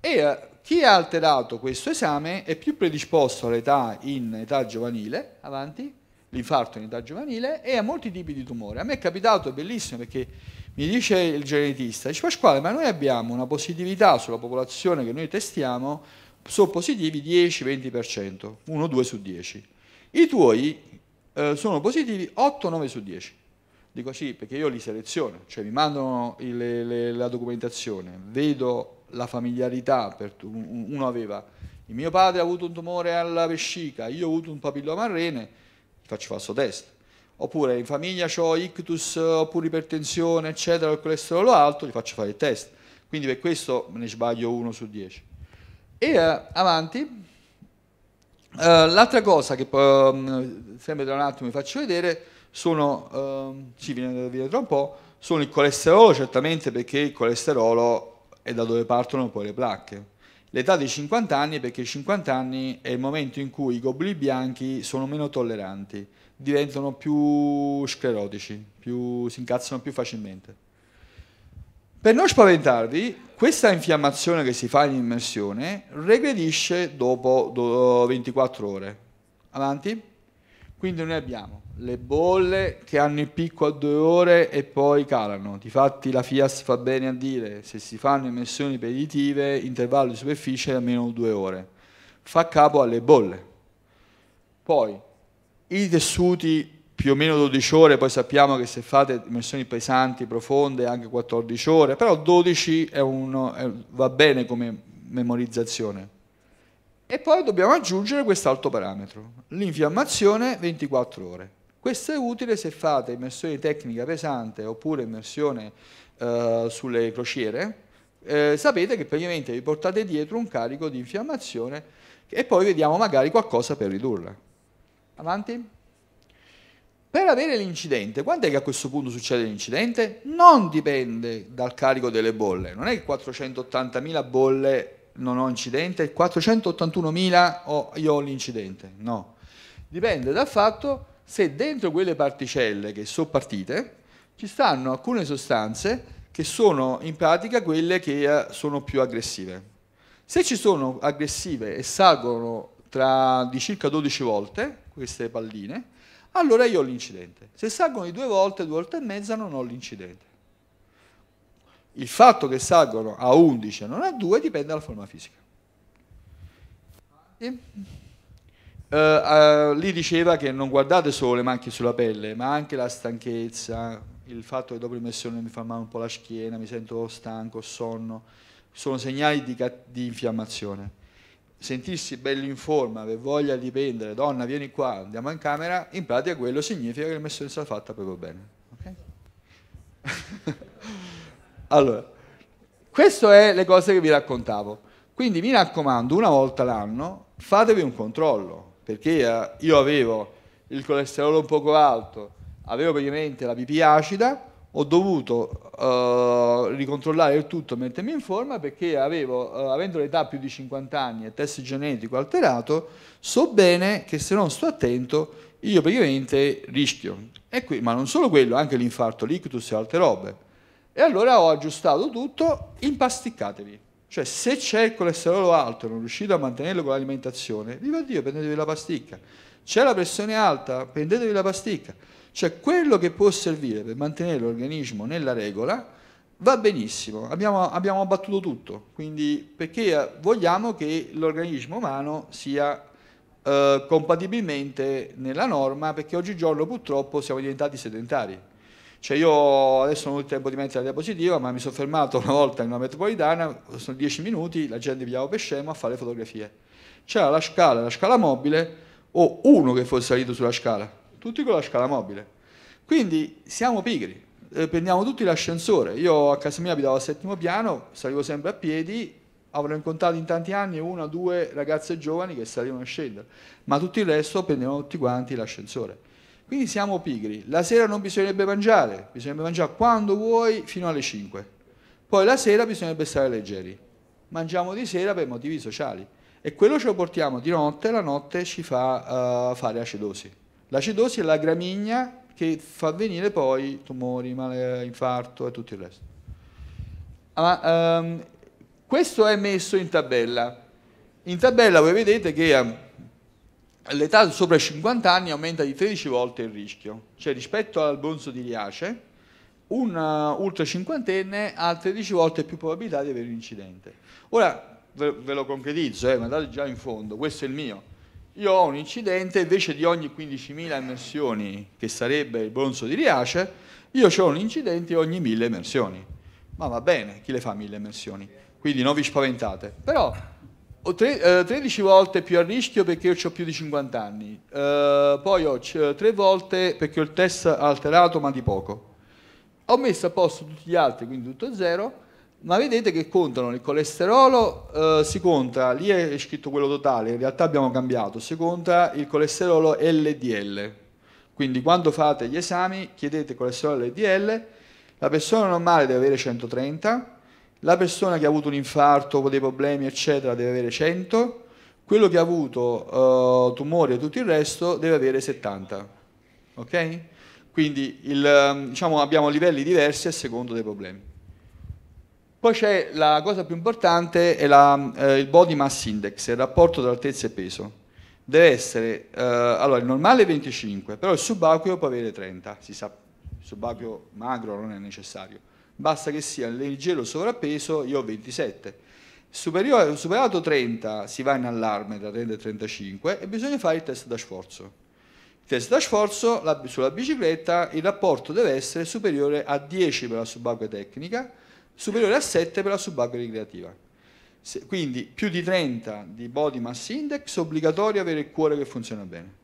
e uh, chi ha alterato questo esame è più predisposto all'età in età giovanile, avanti, l'infarto in età giovanile e a molti tipi di tumore. A me è capitato, è bellissimo perché mi dice il genetista, dice Pasquale, ma noi abbiamo una positività sulla popolazione che noi testiamo, sono positivi 10-20%, 1-2 su 10. I tuoi eh, sono positivi 8-9 su 10. Dico sì, perché io li seleziono, cioè mi mandano le, le, la documentazione, vedo la familiarità, uno aveva, il mio padre ha avuto un tumore alla vescica, io ho avuto un papilloma al rene, faccio falso test. Oppure in famiglia ho ictus, oppure ipertensione, eccetera, il colesterolo alto, gli faccio fare il test. Quindi per questo me ne sbaglio uno su dieci. E uh, avanti. Uh, l'altra cosa che um, sempre tra un attimo vi faccio vedere sono, uh, sì, viene via tra un po', sono il colesterolo certamente perché il colesterolo è da dove partono poi le placche L'età dei 50 anni perché i 50 anni è il momento in cui i globuli bianchi sono meno tolleranti, diventano più sclerotici, più, si incazzano più facilmente. Per non spaventarvi, questa infiammazione che si fa in immersione regredisce dopo 24 ore. Avanti? Quindi noi abbiamo le bolle che hanno il picco a due ore e poi calano. Difatti la FIAS fa bene a dire se si fanno immersioni ripetitive, intervallo di superficie almeno due ore. Fa capo alle bolle. Poi i tessuti più o meno 12 ore, poi sappiamo che se fate immersioni pesanti, profonde, anche 14 ore, però 12 è uno, è, va bene come memorizzazione. E poi dobbiamo aggiungere quest'altro parametro, l'infiammazione 24 ore. Questo è utile se fate immersione tecnica pesante oppure immersione eh, sulle crociere, eh, sapete che praticamente vi portate dietro un carico di infiammazione e poi vediamo magari qualcosa per ridurla. Avanti. Per avere l'incidente, quando è che a questo punto succede l'incidente? Non dipende dal carico delle bolle, non è che 480.000 bolle non ho incidente, 481.000 ho, io ho l'incidente, no. Dipende dal fatto se dentro quelle particelle che sono partite ci stanno alcune sostanze che sono in pratica quelle che eh, sono più aggressive. Se ci sono aggressive e salgono tra, di circa 12 volte queste palline, allora io ho l'incidente. Se salgono di due volte, due volte e mezza, non ho l'incidente. Il fatto che salgono a 11 e non a 2 dipende dalla forma fisica. E? Uh, uh, lì diceva che non guardate solo le macchie sulla pelle, ma anche la stanchezza, il fatto che dopo l'immersione mi fa male un po' la schiena, mi sento stanco, sonno, sono segnali di, di infiammazione. Sentirsi bello in forma, aver voglia di pendere, donna vieni qua, andiamo in camera, in pratica quello significa che l'immersione sarà fatta proprio bene. Okay? allora, queste sono le cose che vi raccontavo. Quindi mi raccomando, una volta l'anno fatevi un controllo perché eh, io avevo il colesterolo un poco alto, avevo praticamente la BP acida, ho dovuto uh, ricontrollare il tutto mettermi in forma perché avevo, uh, avendo l'età più di 50 anni e test genetico alterato, so bene che se non sto attento io praticamente rischio. E Qui, ma non solo quello, anche l'infarto, l'ictus e altre robe. E allora ho aggiustato tutto, impasticcatevi. Cioè se c'è il colesterolo alto e non riuscite a mantenerlo con l'alimentazione, viva Dio, prendetevi la pasticca. C'è la pressione alta, prendetevi la pasticca. Cioè quello che può servire per mantenere l'organismo nella regola va benissimo, abbiamo, abbiamo abbattuto tutto, quindi perché eh, vogliamo che l'organismo umano sia eh, compatibilmente nella norma, perché oggigiorno purtroppo siamo diventati sedentari. Cioè io adesso non ho il tempo di mettere la diapositiva, ma mi sono fermato una volta in una metropolitana, sono dieci minuti, la gente pigliava per scemo a fare le fotografie. C'era la scala, la scala mobile, o uno che fosse salito sulla scala, tutti con la scala mobile. Quindi siamo pigri, eh, prendiamo tutti l'ascensore. Io a casa mia abitavo al settimo piano, salivo sempre a piedi, avrò incontrato in tanti anni una o due ragazze giovani che salivano a scendere, ma tutto il resto prendevano tutti quanti l'ascensore. Quindi siamo pigri. La sera non bisognerebbe mangiare, bisognerebbe mangiare quando vuoi fino alle 5. Poi la sera bisognerebbe stare leggeri. Mangiamo di sera per motivi sociali e quello ce lo portiamo di notte, la notte ci fa uh, fare acidosi. L'acidosi è la gramigna che fa venire poi tumori, male, infarto e tutto il resto. Ah, um, questo è messo in tabella. In tabella voi vedete che um, l'età sopra i 50 anni aumenta di 13 volte il rischio, cioè rispetto al bronzo di Riace, un uh, ultra cinquantenne ha 13 volte più probabilità di avere un incidente. Ora ve, lo concretizzo, eh, ma andate già in fondo, questo è il mio. Io ho un incidente, invece di ogni 15.000 immersioni, che sarebbe il bronzo di Riace, io ho un incidente ogni 1.000 immersioni. Ma va bene, chi le fa 1.000 immersioni? Quindi non vi spaventate. Però Tre, 13 eh, volte più a rischio perché io ho più di 50 anni, eh, poi ho 3 eh, volte perché ho il test alterato ma di poco. Ho messo a posto tutti gli altri, quindi tutto zero, ma vedete che contano il colesterolo, eh, si conta, lì è scritto quello totale, in realtà abbiamo cambiato, si conta il colesterolo LDL. Quindi quando fate gli esami chiedete colesterolo LDL, la persona normale deve avere 130, la persona che ha avuto un infarto o dei problemi eccetera deve avere 100, quello che ha avuto uh, eh, tumore e tutto il resto deve avere 70, ok? Quindi il, ehm, diciamo, abbiamo livelli diversi a secondo dei problemi. Poi c'è la cosa più importante, è la, eh, il body mass index, il rapporto tra altezza e peso. Deve essere, eh, allora il normale è 25, però il subacqueo può avere 30, si sa, il subacqueo magro non è necessario basta che sia leggero sovrappeso, io ho 27. Superiore, superato 30 si va in allarme da 30 a 35 e bisogna fare il test da sforzo. Il test da sforzo la, sulla bicicletta il rapporto deve essere superiore a 10 per la subacquea tecnica, superiore a 7 per la subacquea ricreativa. Se, quindi più di 30 di body mass index, obbligatorio avere il cuore che funziona bene.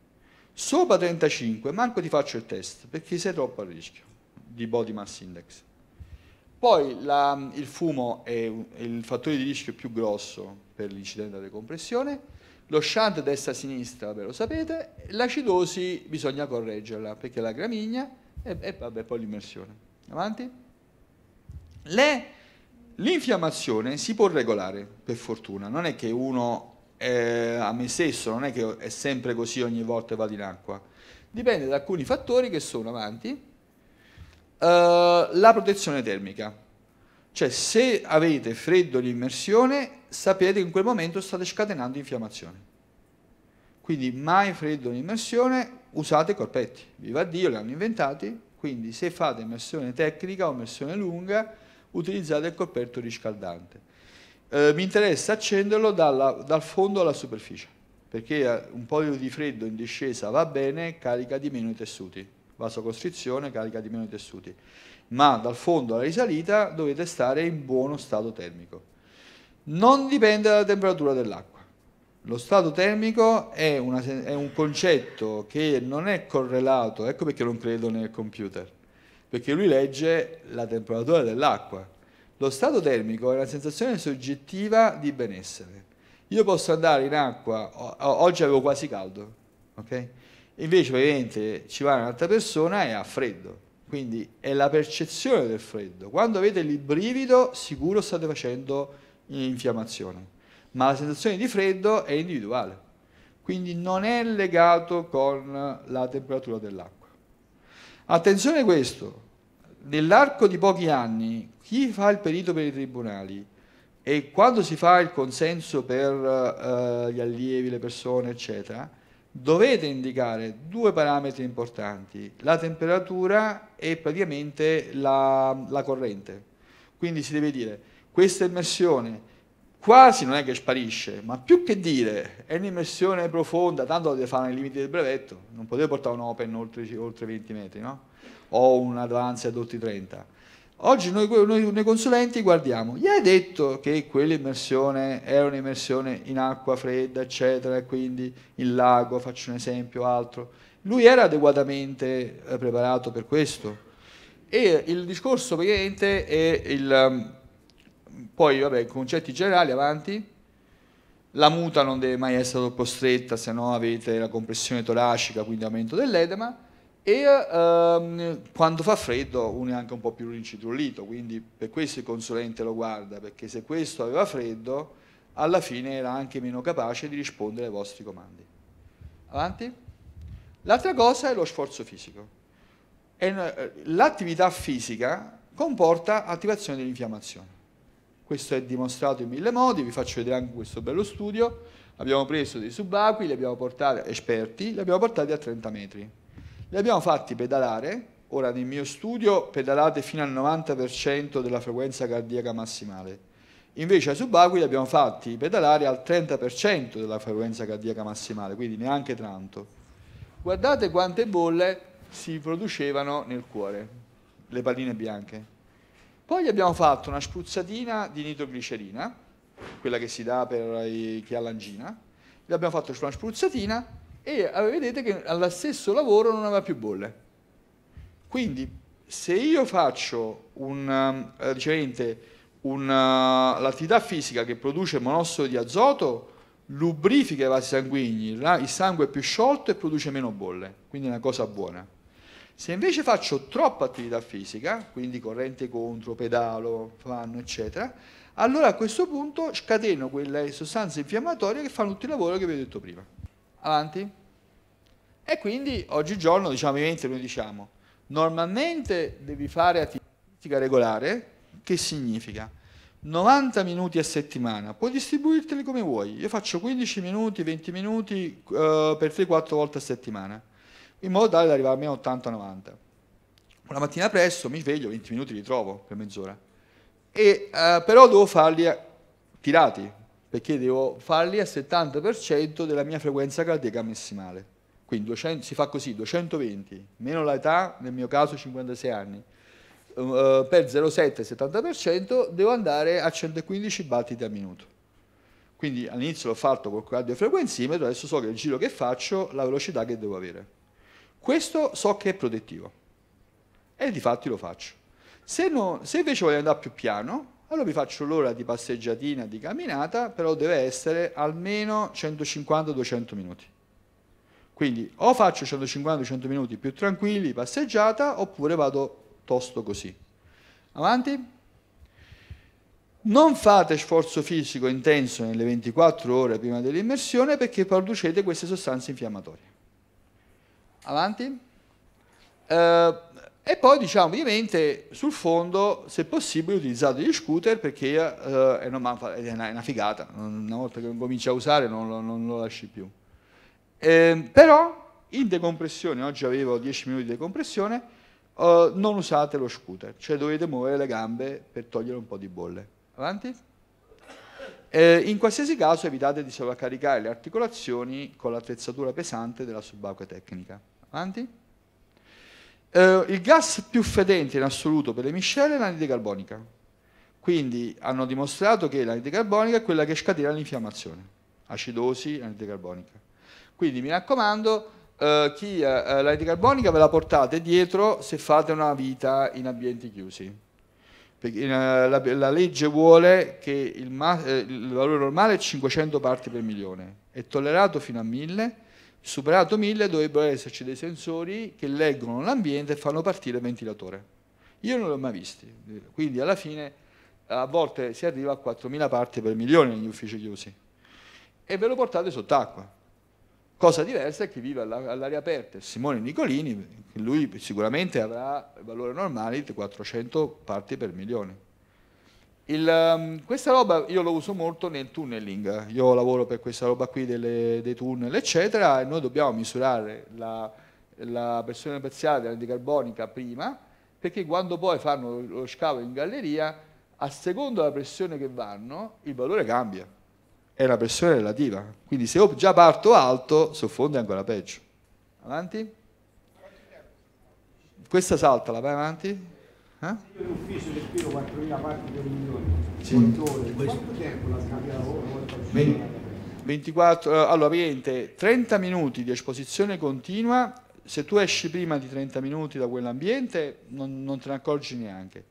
Sopra 35 manco ti faccio il test perché sei troppo a rischio di body mass index. Poi la, il fumo è, un, è il fattore di rischio più grosso per l'incidente della decompressione, lo shunt destra-sinistra, ve lo sapete, l'acidosi bisogna correggerla perché la gramigna e, e vabbè, poi l'immersione. Avanti. Le, l'infiammazione si può regolare, per fortuna, non è che uno eh, a me stesso, non è che è sempre così ogni volta che vado in acqua, dipende da alcuni fattori che sono avanti eh, la protezione termica. Cioè se avete freddo di immersione sapete che in quel momento state scatenando infiammazione. Quindi mai freddo di immersione, usate i corpetti. Viva Dio, li hanno inventati. Quindi se fate immersione tecnica o immersione lunga, utilizzate il corpetto riscaldante. Eh, mi interessa accenderlo dalla, dal fondo alla superficie, perché eh, un po' di freddo in discesa va bene, carica di meno i tessuti vasocostrizione, carica di meno i tessuti, ma dal fondo alla risalita dovete stare in buono stato termico. Non dipende dalla temperatura dell'acqua. Lo stato termico è, una, è, un concetto che non è correlato, ecco perché non credo nel computer, perché lui legge la temperatura dell'acqua. Lo stato termico è una sensazione soggettiva di benessere. Io posso andare in acqua, oggi avevo quasi caldo, ok? invece ovviamente ci va un'altra persona e ha freddo. Quindi è la percezione del freddo. Quando avete il brivido, sicuro state facendo infiammazione. Ma la sensazione di freddo è individuale. Quindi non è legato con la temperatura dell'acqua. Attenzione a questo. Nell'arco di pochi anni, chi fa il perito per i tribunali e quando si fa il consenso per eh, gli allievi, le persone, eccetera, dovete indicare due parametri importanti, la temperatura e praticamente la, la corrente. Quindi si deve dire questa immersione quasi non è che sparisce, ma più che dire è un'immersione profonda, tanto la deve fare nei limiti del brevetto, non potete portare un open oltre, oltre 20 metri, no? o un advance ad oltre 30 Oggi noi, noi, noi consulenti guardiamo, gli hai detto che quell'immersione era un'immersione in acqua fredda, eccetera, e quindi in lago, faccio un esempio, altro. Lui era adeguatamente eh, preparato per questo. E il discorso praticamente è il... Um, poi, vabbè, concetti generali, avanti. La muta non deve mai essere troppo stretta, se no avete la compressione toracica, quindi aumento dell'edema e ehm, quando fa freddo uno è anche un po' più rincitrullito, quindi per questo il consulente lo guarda, perché se questo aveva freddo alla fine era anche meno capace di rispondere ai vostri comandi. Avanti? L'altra cosa è lo sforzo fisico. Eh, l'attività fisica comporta attivazione dell'infiammazione. Questo è dimostrato in mille modi, vi faccio vedere anche questo bello studio. Abbiamo preso dei subacquei, li abbiamo portati, esperti, li abbiamo portati a 30 metri li abbiamo fatti pedalare, ora nel mio studio pedalate fino al 90% della frequenza cardiaca massimale. Invece ai subacquei li abbiamo fatti pedalare al 30% della frequenza cardiaca massimale, quindi neanche tanto. Guardate quante bolle si producevano nel cuore, le palline bianche. Poi gli abbiamo fatto una spruzzatina di nitroglicerina, quella che si dà per chi ha l'angina, gli abbiamo fatto una spruzzatina e vedete che allo stesso lavoro non aveva più bolle. Quindi se io faccio un uh, eh, ricevente eh, l'attività fisica che produce monossido di azoto lubrifica i vasi sanguigni, la, il sangue è più sciolto e produce meno bolle, quindi è una cosa buona. Se invece faccio troppa attività fisica, quindi corrente contro, pedalo, fanno, eccetera, allora a questo punto scateno quelle sostanze infiammatorie che fanno tutto il lavoro che vi ho detto prima. Avanti. E quindi oggigiorno diciamo, ovviamente noi diciamo, normalmente devi fare attività regolare, che significa 90 minuti a settimana, puoi distribuirteli come vuoi, io faccio 15 minuti, 20 minuti eh, per 3-4 volte a settimana, in modo tale da arrivare almeno a 80-90. Una mattina presto mi sveglio, 20 minuti li trovo per mezz'ora, e, eh, però devo farli tirati, perché devo farli al 70% della mia frequenza cardiaca messimale quindi 200, si fa così, 220 meno l'età, nel mio caso 56 anni, uh, per 0,7 70% devo andare a 115 battiti al minuto. Quindi all'inizio l'ho fatto col cardiofrequenzimetro, adesso so che il giro che faccio, la velocità che devo avere. Questo so che è protettivo e di fatti lo faccio. Se, no, se invece voglio andare più piano, allora vi faccio l'ora di passeggiatina, di camminata, però deve essere almeno 150-200 minuti. Quindi o faccio 150-100 minuti più tranquilli, passeggiata, oppure vado tosto così. Avanti. Non fate sforzo fisico intenso nelle 24 ore prima dell'immersione perché producete queste sostanze infiammatorie. Avanti. Eh, e poi diciamo ovviamente sul fondo, se possibile, utilizzate gli scooter perché eh, è, una, figata, una volta che cominci a usare non, non lo lasci più. Eh, però in decompressione, oggi avevo 10 minuti di decompressione, eh, non usate lo scooter, cioè dovete muovere le gambe per togliere un po' di bolle. Avanti? Eh, in qualsiasi caso evitate di sovraccaricare le articolazioni con l'attrezzatura pesante della subacquea tecnica. Avanti? Eh, il gas più fedente in assoluto per le miscele è l'anidride carbonica. Quindi hanno dimostrato che l'anidride carbonica è quella che scatena l'infiammazione, acidosi, anide carbonica. Quindi mi raccomando, eh, chi eh, eh l'anidride carbonica ve la portate dietro se fate una vita in ambienti chiusi. Perché, eh, la, la, legge vuole che il, eh, il valore normale è 500 parti per milione, è tollerato fino a 1000, superato 1000 dovrebbero esserci dei sensori che leggono l'ambiente e fanno partire il ventilatore. Io non l'ho mai visto quindi alla fine a volte si arriva a 4.000 parti per milione negli uffici chiusi e ve lo portate sott'acqua. Cosa diversa è chi vive all'aria aperta, Simone Nicolini, lui sicuramente avrà valore normale di 400 parti per milione. Il, ehm, questa roba io lo uso molto nel tunneling, io lavoro per questa roba qui delle, dei tunnel eccetera e noi dobbiamo misurare la, la pressione parziale dell'anticarbonica prima perché quando poi fanno lo scavo in galleria a seconda della pressione che vanno il valore cambia è una pressione relativa. Quindi se io già parto alto, soffondo è ancora peggio. Avanti. Questa salta, la vai avanti. Eh? Io in ufficio che 4.000 parti per milione, sì. quanto tempo la scambia lavoro? 24, eh, allora praticamente 30 minuti di esposizione continua, se tu esci prima di 30 minuti da quell'ambiente non, non te ne accorgi neanche.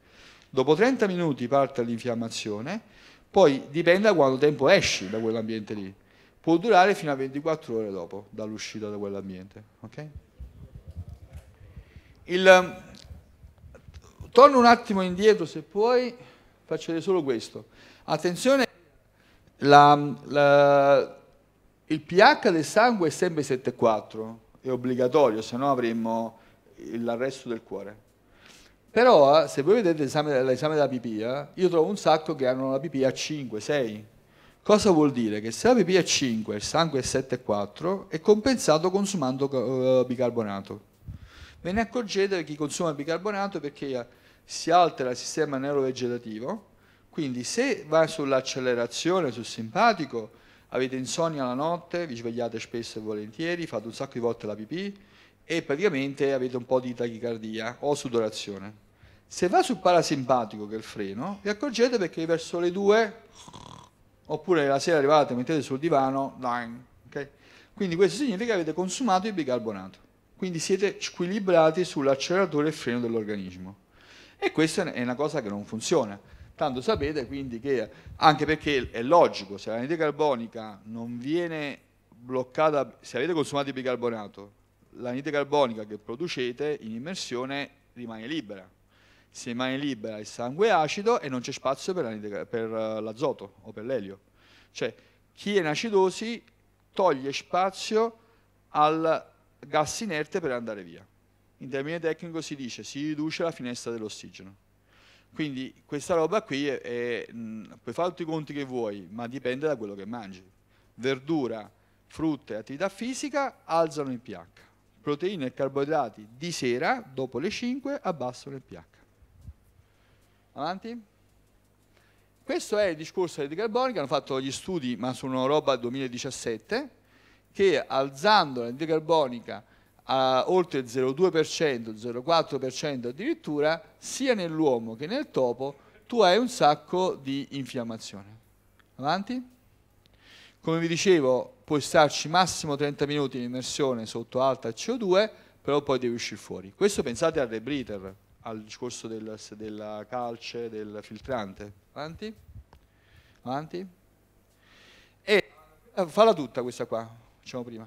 Dopo 30 minuti parte l'infiammazione, poi dipende da quanto tempo esci da quell'ambiente lì. Può durare fino a 24 ore dopo dall'uscita da quell'ambiente. Okay? Il, torno un attimo indietro se puoi, faccio solo questo. Attenzione, la, la, il pH del sangue è sempre 7,4, è obbligatorio, se no avremmo l'arresto del cuore. Però eh, se voi vedete l'esame, l'esame della pipia, eh, io trovo un sacco che hanno la pipì a 5, 6. Cosa vuol dire? Che se la pipì è 5, il sangue è 7,4, è compensato consumando eh, bicarbonato. Ve ne accorgete chi consuma bicarbonato perché si altera il sistema neurovegetativo, quindi se va sull'accelerazione, sul simpatico, avete insonnia la notte, vi svegliate spesso e volentieri, fate un sacco di volte la pipì e praticamente avete un po' di tachicardia o sudorazione. Se va sul parasimpatico che è il freno, vi accorgete perché verso le 2, oppure la sera arrivate, mettete sul divano, okay? quindi questo significa che avete consumato il bicarbonato, quindi siete squilibrati sull'acceleratore e freno dell'organismo. E questa è una cosa che non funziona. Tanto sapete quindi che, anche perché è logico, se l'anidride carbonica non viene bloccata, se avete consumato il bicarbonato, l'anidride carbonica che producete in immersione rimane libera si rimane libera il sangue acido e non c'è spazio per, eh, l'azoto o per l'elio. Cioè, chi è in acidosi toglie spazio al gas inerte per andare via. In termini tecnico si dice si riduce la finestra dell'ossigeno. Quindi questa roba qui è, è, puoi fare tutti i conti che vuoi, ma dipende da quello che mangi. Verdura, frutta e attività fisica alzano il pH. Proteine e carboidrati di sera, dopo le 5, abbassano il pH. Avanti. Questo è il discorso delle carbonica, hanno fatto gli studi, ma sono roba 2017, che alzando la carbonica a oltre il 0,2%, 0,4% addirittura, sia nell'uomo che nel topo, tu hai un sacco di infiammazione. Avanti. Come vi dicevo, puoi starci massimo 30 minuti in immersione sotto alta CO2, però poi devi uscire fuori. Questo pensate al rebreather al discorso del, della calce, del filtrante. Avanti, avanti. E eh, falla tutta questa qua, diciamo prima.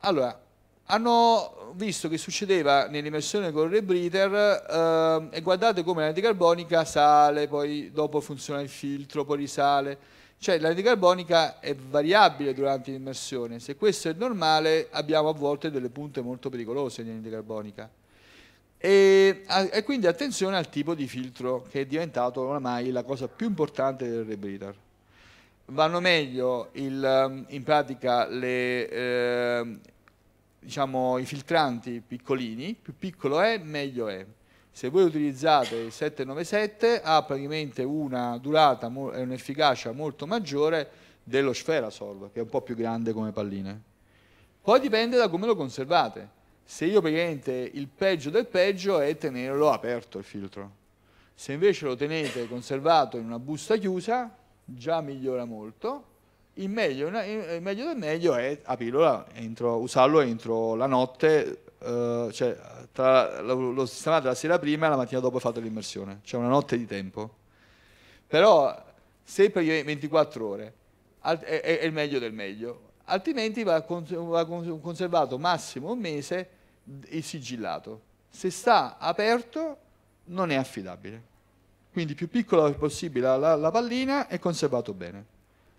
Allora, hanno visto che succedeva nell'immersione con il rebreather eh, e guardate come l'anidride carbonica sale, poi dopo funziona il filtro, poi risale. Cioè l'anidride carbonica è variabile durante l'immersione. Se questo è normale abbiamo a volte delle punte molto pericolose di anidride carbonica. E, e, quindi attenzione al tipo di filtro che è diventato oramai la cosa più importante del rebreather. Vanno meglio il, ehm, in pratica le, eh, diciamo, i filtranti piccolini, più piccolo è meglio è. Se voi utilizzate il 797 ha praticamente una durata e un'efficacia molto maggiore dello Sferasol, che è un po' più grande come palline. Poi dipende da come lo conservate se io praticamente il peggio del peggio è tenerlo aperto il filtro. Se invece lo tenete conservato in una busta chiusa, già migliora molto. Il meglio, il meglio del meglio è aprirlo, entro, usarlo entro la notte, eh, cioè tra, lo, lo sistemate la sera prima e la mattina dopo fate l'immersione, cioè una notte di tempo. Però se per 24 ore è, è, è il meglio del meglio, altrimenti va, cons va conservato massimo un mese e sigillato. Se sta aperto non è affidabile. Quindi più piccola possibile la, la pallina è conservato bene.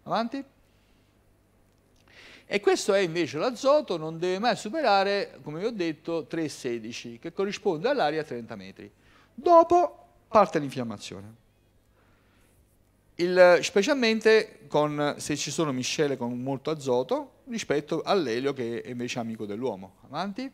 Avanti. E questo è invece l'azoto, non deve mai superare, come vi ho detto, 3,16, che corrisponde all'aria a 30 metri. Dopo parte l'infiammazione. Il, specialmente con, se ci sono miscele con molto azoto rispetto all'elio che è invece amico dell'uomo. Avanti.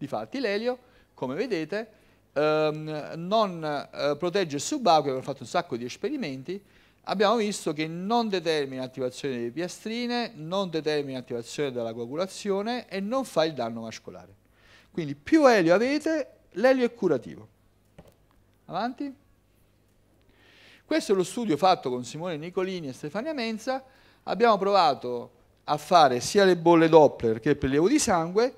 Difatti l'elio, come vedete, ehm, non eh, protegge il subacqueo, abbiamo fatto un sacco di esperimenti, abbiamo visto che non determina attivazione delle piastrine, non determina attivazione della coagulazione e non fa il danno vascolare. Quindi più elio avete, l'elio è curativo. Avanti. Questo è lo studio fatto con Simone Nicolini e Stefania Menza. Abbiamo provato a fare sia le bolle Doppler che il prelievo di sangue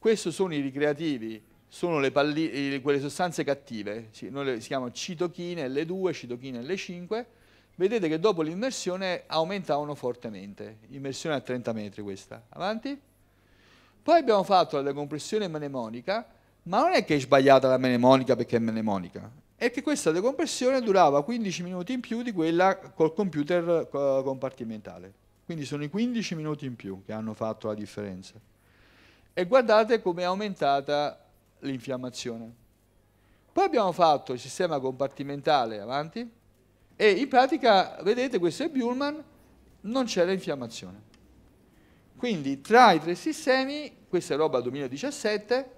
questi sono i ricreativi, sono palline, quelle sostanze cattive, noi le chiamiamo citochine L2, citochine L5, vedete che dopo l'immersione aumentavano fortemente, immersione a 30 metri questa, avanti. Poi abbiamo fatto la decompressione mnemonica, ma non è che è sbagliata la mnemonica perché è mnemonica, è che questa decompressione durava 15 minuti in più di quella col computer compartimentale, quindi sono i 15 minuti in più che hanno fatto la differenza e guardate come è aumentata l'infiammazione. Poi abbiamo fatto il sistema compartimentale avanti e in pratica, vedete, questo è Buhlmann, non c'è l'infiammazione. Quindi tra i tre sistemi, questa è roba 2017,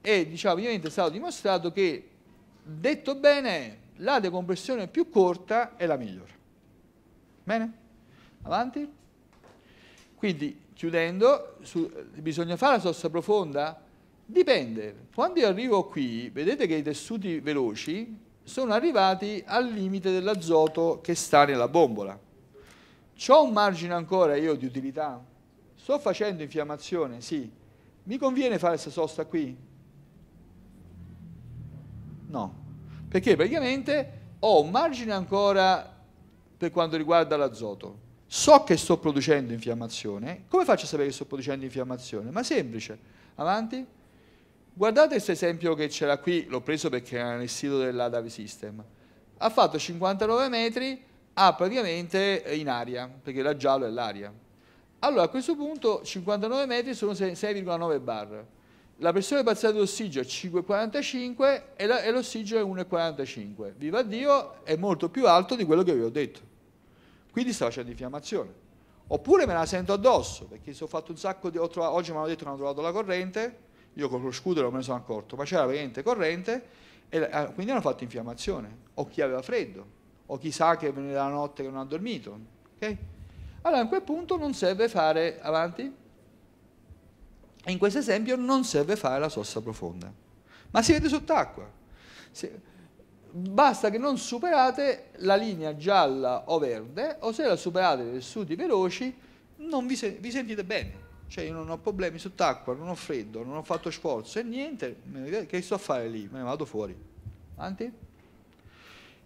diciamo, è diciamo, stato dimostrato che, detto bene, la decompressione più corta è la migliore. Bene? Avanti? Quindi chiudendo, su, bisogna fare la sosta profonda? Dipende. Quando io arrivo qui, vedete che i tessuti veloci sono arrivati al limite dell'azoto che sta nella bombola. C'ho un margine ancora io di utilità? Sto facendo infiammazione, sì. Mi conviene fare questa sosta qui? No. Perché praticamente ho un margine ancora per quanto riguarda l'azoto so che sto producendo infiammazione, come faccio a sapere che sto producendo infiammazione? Ma semplice, avanti. Guardate questo esempio che c'era qui, l'ho preso perché era nel sito dell'Adavi System. Ha fatto 59 metri, ha praticamente eh, in aria, perché la giallo è l'aria. Allora a questo punto 59 metri sono 6,9 bar. La pressione parziale dell'ossigeno è 5,45 e l'ossigeno è 1,45. Viva Dio, è molto più alto di quello che vi ho detto quindi sta facendo infiammazione. Oppure me la sento addosso, perché se ho fatto un sacco di... Trovato, oggi mi hanno detto che hanno trovato la corrente, io con lo scudo non me ne sono accorto, ma c'era veramente corrente, e, ah, quindi hanno fatto infiammazione. O chi aveva freddo, o chi sa che veniva la notte che non ha dormito. Okay? Allora a quel punto non serve fare avanti. in questo esempio non serve fare la sosta profonda, ma si vede sott'acqua. Si, basta che non superate la linea gialla o verde o se la superate nei tessuti veloci non vi, se vi sentite bene cioè io non ho problemi sott'acqua, non ho freddo, non ho fatto sforzo e niente, che sto a fare lì? Me ne vado fuori. Avanti?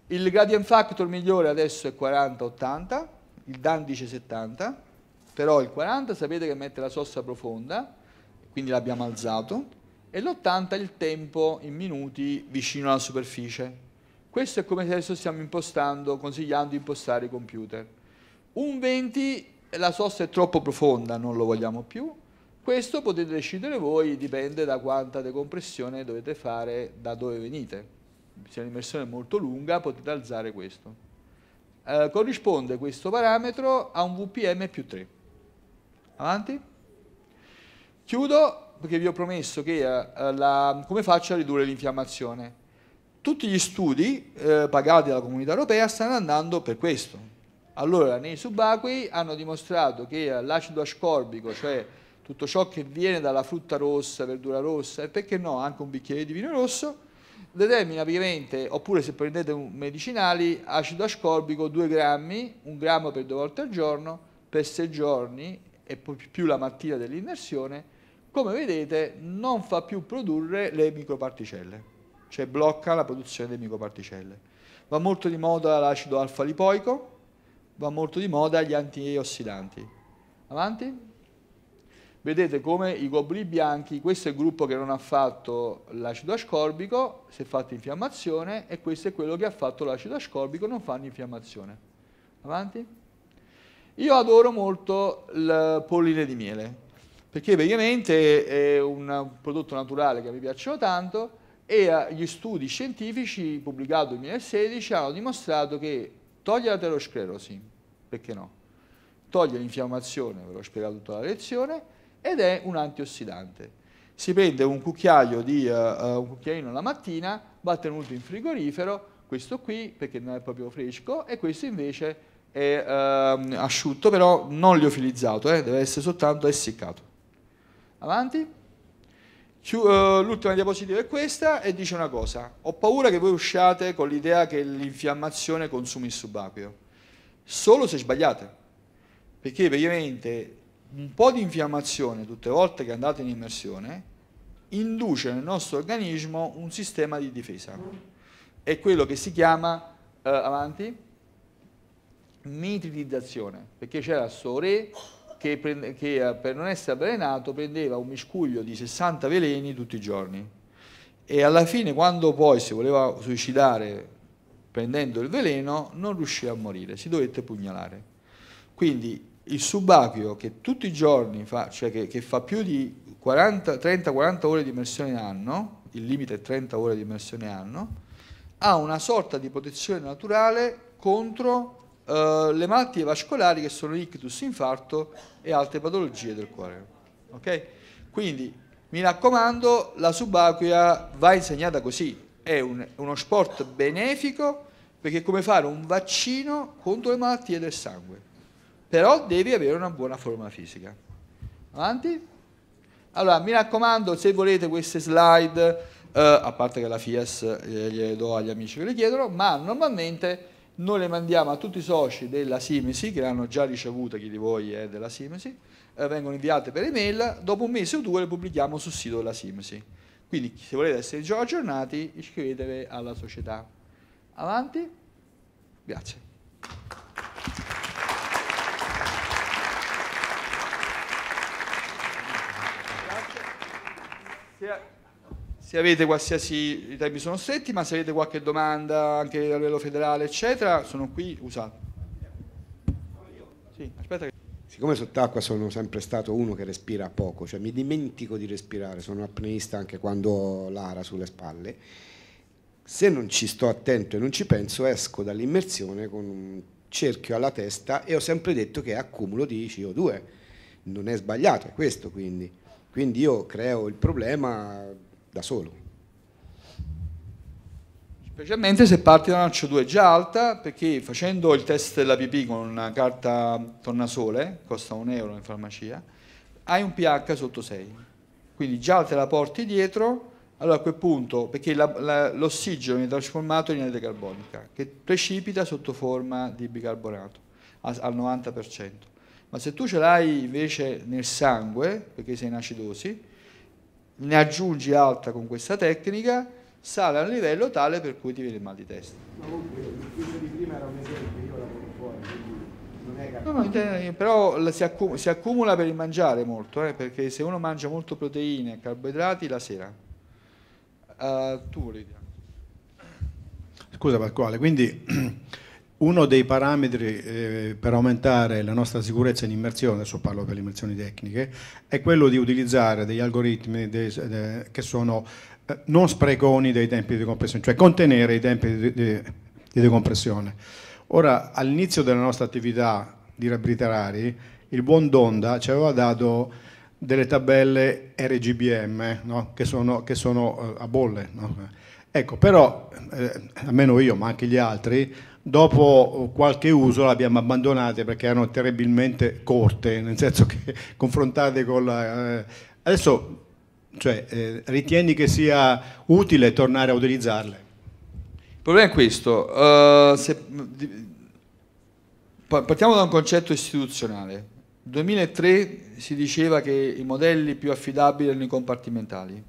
Il gradient factor migliore adesso è 40-80, il dandice 70, però il 40 sapete che mette la sosta profonda, quindi l'abbiamo alzato, e l'80 è il tempo in minuti vicino alla superficie. Questo è come adesso stiamo impostando, consigliando di impostare i computer. Un 20, la sosta è troppo profonda, non lo vogliamo più. Questo potete decidere voi, dipende da quanta decompressione dovete fare, da dove venite. Se l'immersione è molto lunga potete alzare questo. Eh, corrisponde questo parametro a un VPM più 3. Avanti. Chiudo perché vi ho promesso che eh, la, come faccio a ridurre l'infiammazione tutti gli studi eh, pagati dalla comunità europea stanno andando per questo. Allora, nei subacquei hanno dimostrato che l'acido ascorbico, cioè tutto ciò che viene dalla frutta rossa, verdura rossa e perché no anche un bicchiere di vino rosso, determina praticamente, oppure se prendete medicinali, acido ascorbico 2 grammi, un grammo per due volte al giorno, per 6 giorni e più la mattina dell'immersione, come vedete non fa più produrre le microparticelle cioè blocca la produzione di micoparticelle. Va molto di moda l'acido alfa lipoico, va molto di moda gli antiossidanti. Avanti. Vedete come i globuli bianchi, questo è il gruppo che non ha fatto l'acido ascorbico, si è fatto infiammazione, e questo è quello che ha fatto l'acido ascorbico, non fanno infiammazione. Avanti. Io adoro molto il polline di miele, perché praticamente è un prodotto naturale che mi piacciono tanto, e eh, gli studi scientifici pubblicati nel 2016 hanno dimostrato che togliere l'aterosclerosi, perché no? Toglie l'infiammazione, ve l'ho spiegato tutta la lezione, ed è un antiossidante. Si prende un cucchiaio di uh, un cucchiaino la mattina, va tenuto in frigorifero, questo qui perché non è proprio fresco e questo invece è uh, asciutto, però non liofilizzato, eh, deve essere soltanto essiccato. Avanti. Eh, l'ultima diapositiva è questa e dice una cosa, ho paura che voi usciate con l'idea che l'infiammazione consumi il subacqueo, solo se sbagliate, perché praticamente un po' di infiammazione tutte le volte che andate in immersione induce nel nostro organismo un sistema di difesa, è quello che si chiama, eh, avanti, mitridizzazione, perché c'è la sore che, che eh, per non essere avvelenato prendeva un miscuglio di 60 veleni tutti i giorni e alla fine quando poi si voleva suicidare prendendo il veleno non riuscì a morire, si dovette pugnalare. Quindi il subacqueo che tutti i giorni fa, cioè che, che fa più di 30-40 ore di immersione all'anno, il limite è 30 ore di immersione all'anno, ha una sorta di protezione naturale contro eh, le malattie vascolari che sono ictus, infarto e altre patologie del cuore. Okay? Quindi mi raccomando, la subacquea va insegnata così, è un, uno sport benefico perché è come fare un vaccino contro le malattie del sangue, però devi avere una buona forma fisica. Avanti? Allora, mi raccomando, se volete queste slide, eh, a parte che la FIAS eh, gliele do agli amici che le chiedono, ma normalmente noi le mandiamo a tutti i soci della Simesi, che l'hanno già ricevuta, chi di voi è della Simesi, eh, vengono inviate per email, dopo un mese o due le pubblichiamo sul sito della Simesi. Quindi se volete essere già aggiornati iscrivetevi alla società. Avanti, grazie. grazie se avete qualsiasi, i tempi sono stretti, ma se avete qualche domanda anche a livello federale, eccetera, sono qui, usate. Sì, che... Siccome sott'acqua sono sempre stato uno che respira poco, cioè mi dimentico di respirare, sono apneista anche quando ho l'ara sulle spalle, se non ci sto attento e non ci penso esco dall'immersione con un cerchio alla testa e ho sempre detto che è accumulo di CO2, non è sbagliato, è questo quindi. Quindi io creo il problema da solo. Specialmente se parti da una CO2 già alta, perché facendo il test della PP con una carta tornasole, costa un euro in farmacia, hai un pH sotto 6. Quindi già te la porti dietro, allora a quel punto, perché l'ossigeno viene trasformato in anidride carbonica, che precipita sotto forma di bicarbonato al, al 90%. Ma se tu ce l'hai invece nel sangue, perché sei in acidosi, ne aggiungi altra con questa tecnica, sale a un livello tale per cui ti viene il mal di testa. Ma comunque l'ufficio di prima era un esempio, io lavoro fuori, No, no, però si, accu si, accumula per il mangiare molto, eh, perché se uno mangia molto proteine e carboidrati la sera. Uh, tu volevi Scusa Pasquale, quindi Uno dei parametri eh, per aumentare la nostra sicurezza in immersione, adesso parlo per le immersioni tecniche, è quello di utilizzare degli algoritmi dei, de, che sono eh, non spreconi dei tempi di decompressione, cioè contenere i tempi di, di, di decompressione. Ora, all'inizio della nostra attività di riabilitarari, il buon Donda ci aveva dato delle tabelle RGBM no? che, sono, che sono, eh, a bolle. No? Ecco, però, eh, almeno io, ma anche gli altri, dopo qualche uso le abbiamo abbandonate perché erano terribilmente corte, nel senso che confrontate con la... Eh, adesso cioè, eh, ritieni che sia utile tornare a utilizzarle? Il problema è questo, uh, se, partiamo da un concetto istituzionale. Nel 2003 si diceva che i modelli più affidabili erano i compartimentali. Nel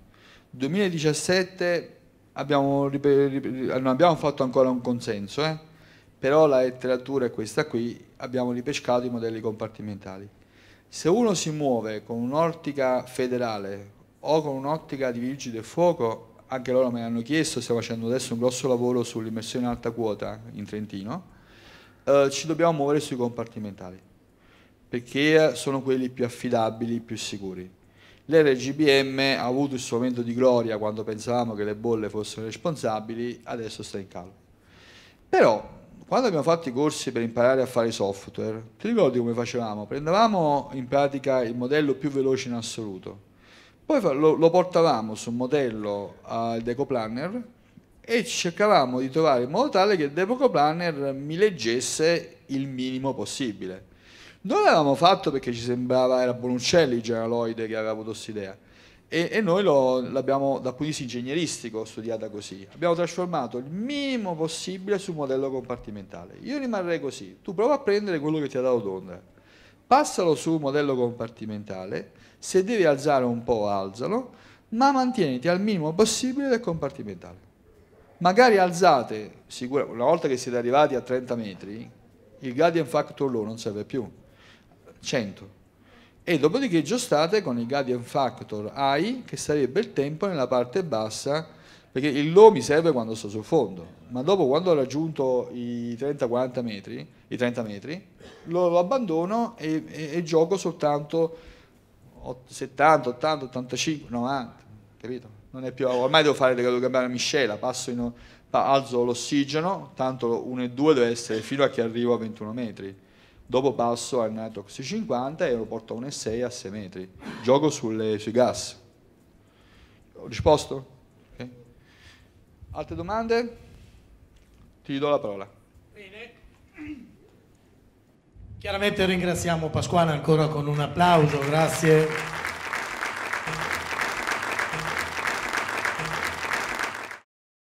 2017 abbiamo, non abbiamo fatto ancora un consenso, eh? però la letteratura è questa qui, abbiamo ripescato i modelli compartimentali. Se uno si muove con un'ottica federale o con un'ottica di vigili del fuoco, anche loro me l'hanno chiesto, stiamo facendo adesso un grosso lavoro sull'immersione alta quota in Trentino, eh, ci dobbiamo muovere sui compartimentali, perché sono quelli più affidabili, più sicuri. L'RGBM ha avuto il suo momento di gloria quando pensavamo che le bolle fossero responsabili, adesso sta in calo. Però quando abbiamo fatto i corsi per imparare a fare software, ti ricordi come facevamo? Prendevamo in pratica il modello più veloce in assoluto, poi lo, lo portavamo sul modello al Deco Planner e cercavamo di trovare in modo tale che il Deco Planner mi leggesse il minimo possibile. Non l'avevamo fatto perché ci sembrava era Bonuccelli Geraloide che aveva avuto questa idea e, e noi l'abbiamo, dal punto di vista ingegneristico, studiata così. Abbiamo trasformato il minimo possibile sul modello compartimentale. Io rimarrei così. Tu prova a prendere quello che ti ha dato D'Onda. Passalo sul modello compartimentale. Se devi alzare un po', alzalo. Ma mantieniti al minimo possibile del compartimentale magari alzate, sicura, una volta che siete arrivati a 30 metri, il gradient factor low non serve più, 100 e dopodiché giostate con il gradient Factor I, che sarebbe il tempo nella parte bassa, perché il low mi serve quando sto sul fondo, ma dopo quando ho raggiunto i 30-40 metri, i 30 metri, lo, lo abbandono e, e, e, gioco soltanto 70, 80, 85, 90, capito? Non è più, ormai devo fare devo cambiare la miscela, passo in, alzo l'ossigeno, tanto 1 e 2 deve essere fino a che arrivo a 21 metri dopo passo al Natox 50 e lo porto a 1,6 a 6 metri, gioco sulle, sui gas. Ho risposto? Okay. Altre domande? Ti do la parola. Bene. Chiaramente ringraziamo Pasquale ancora con un applauso, grazie.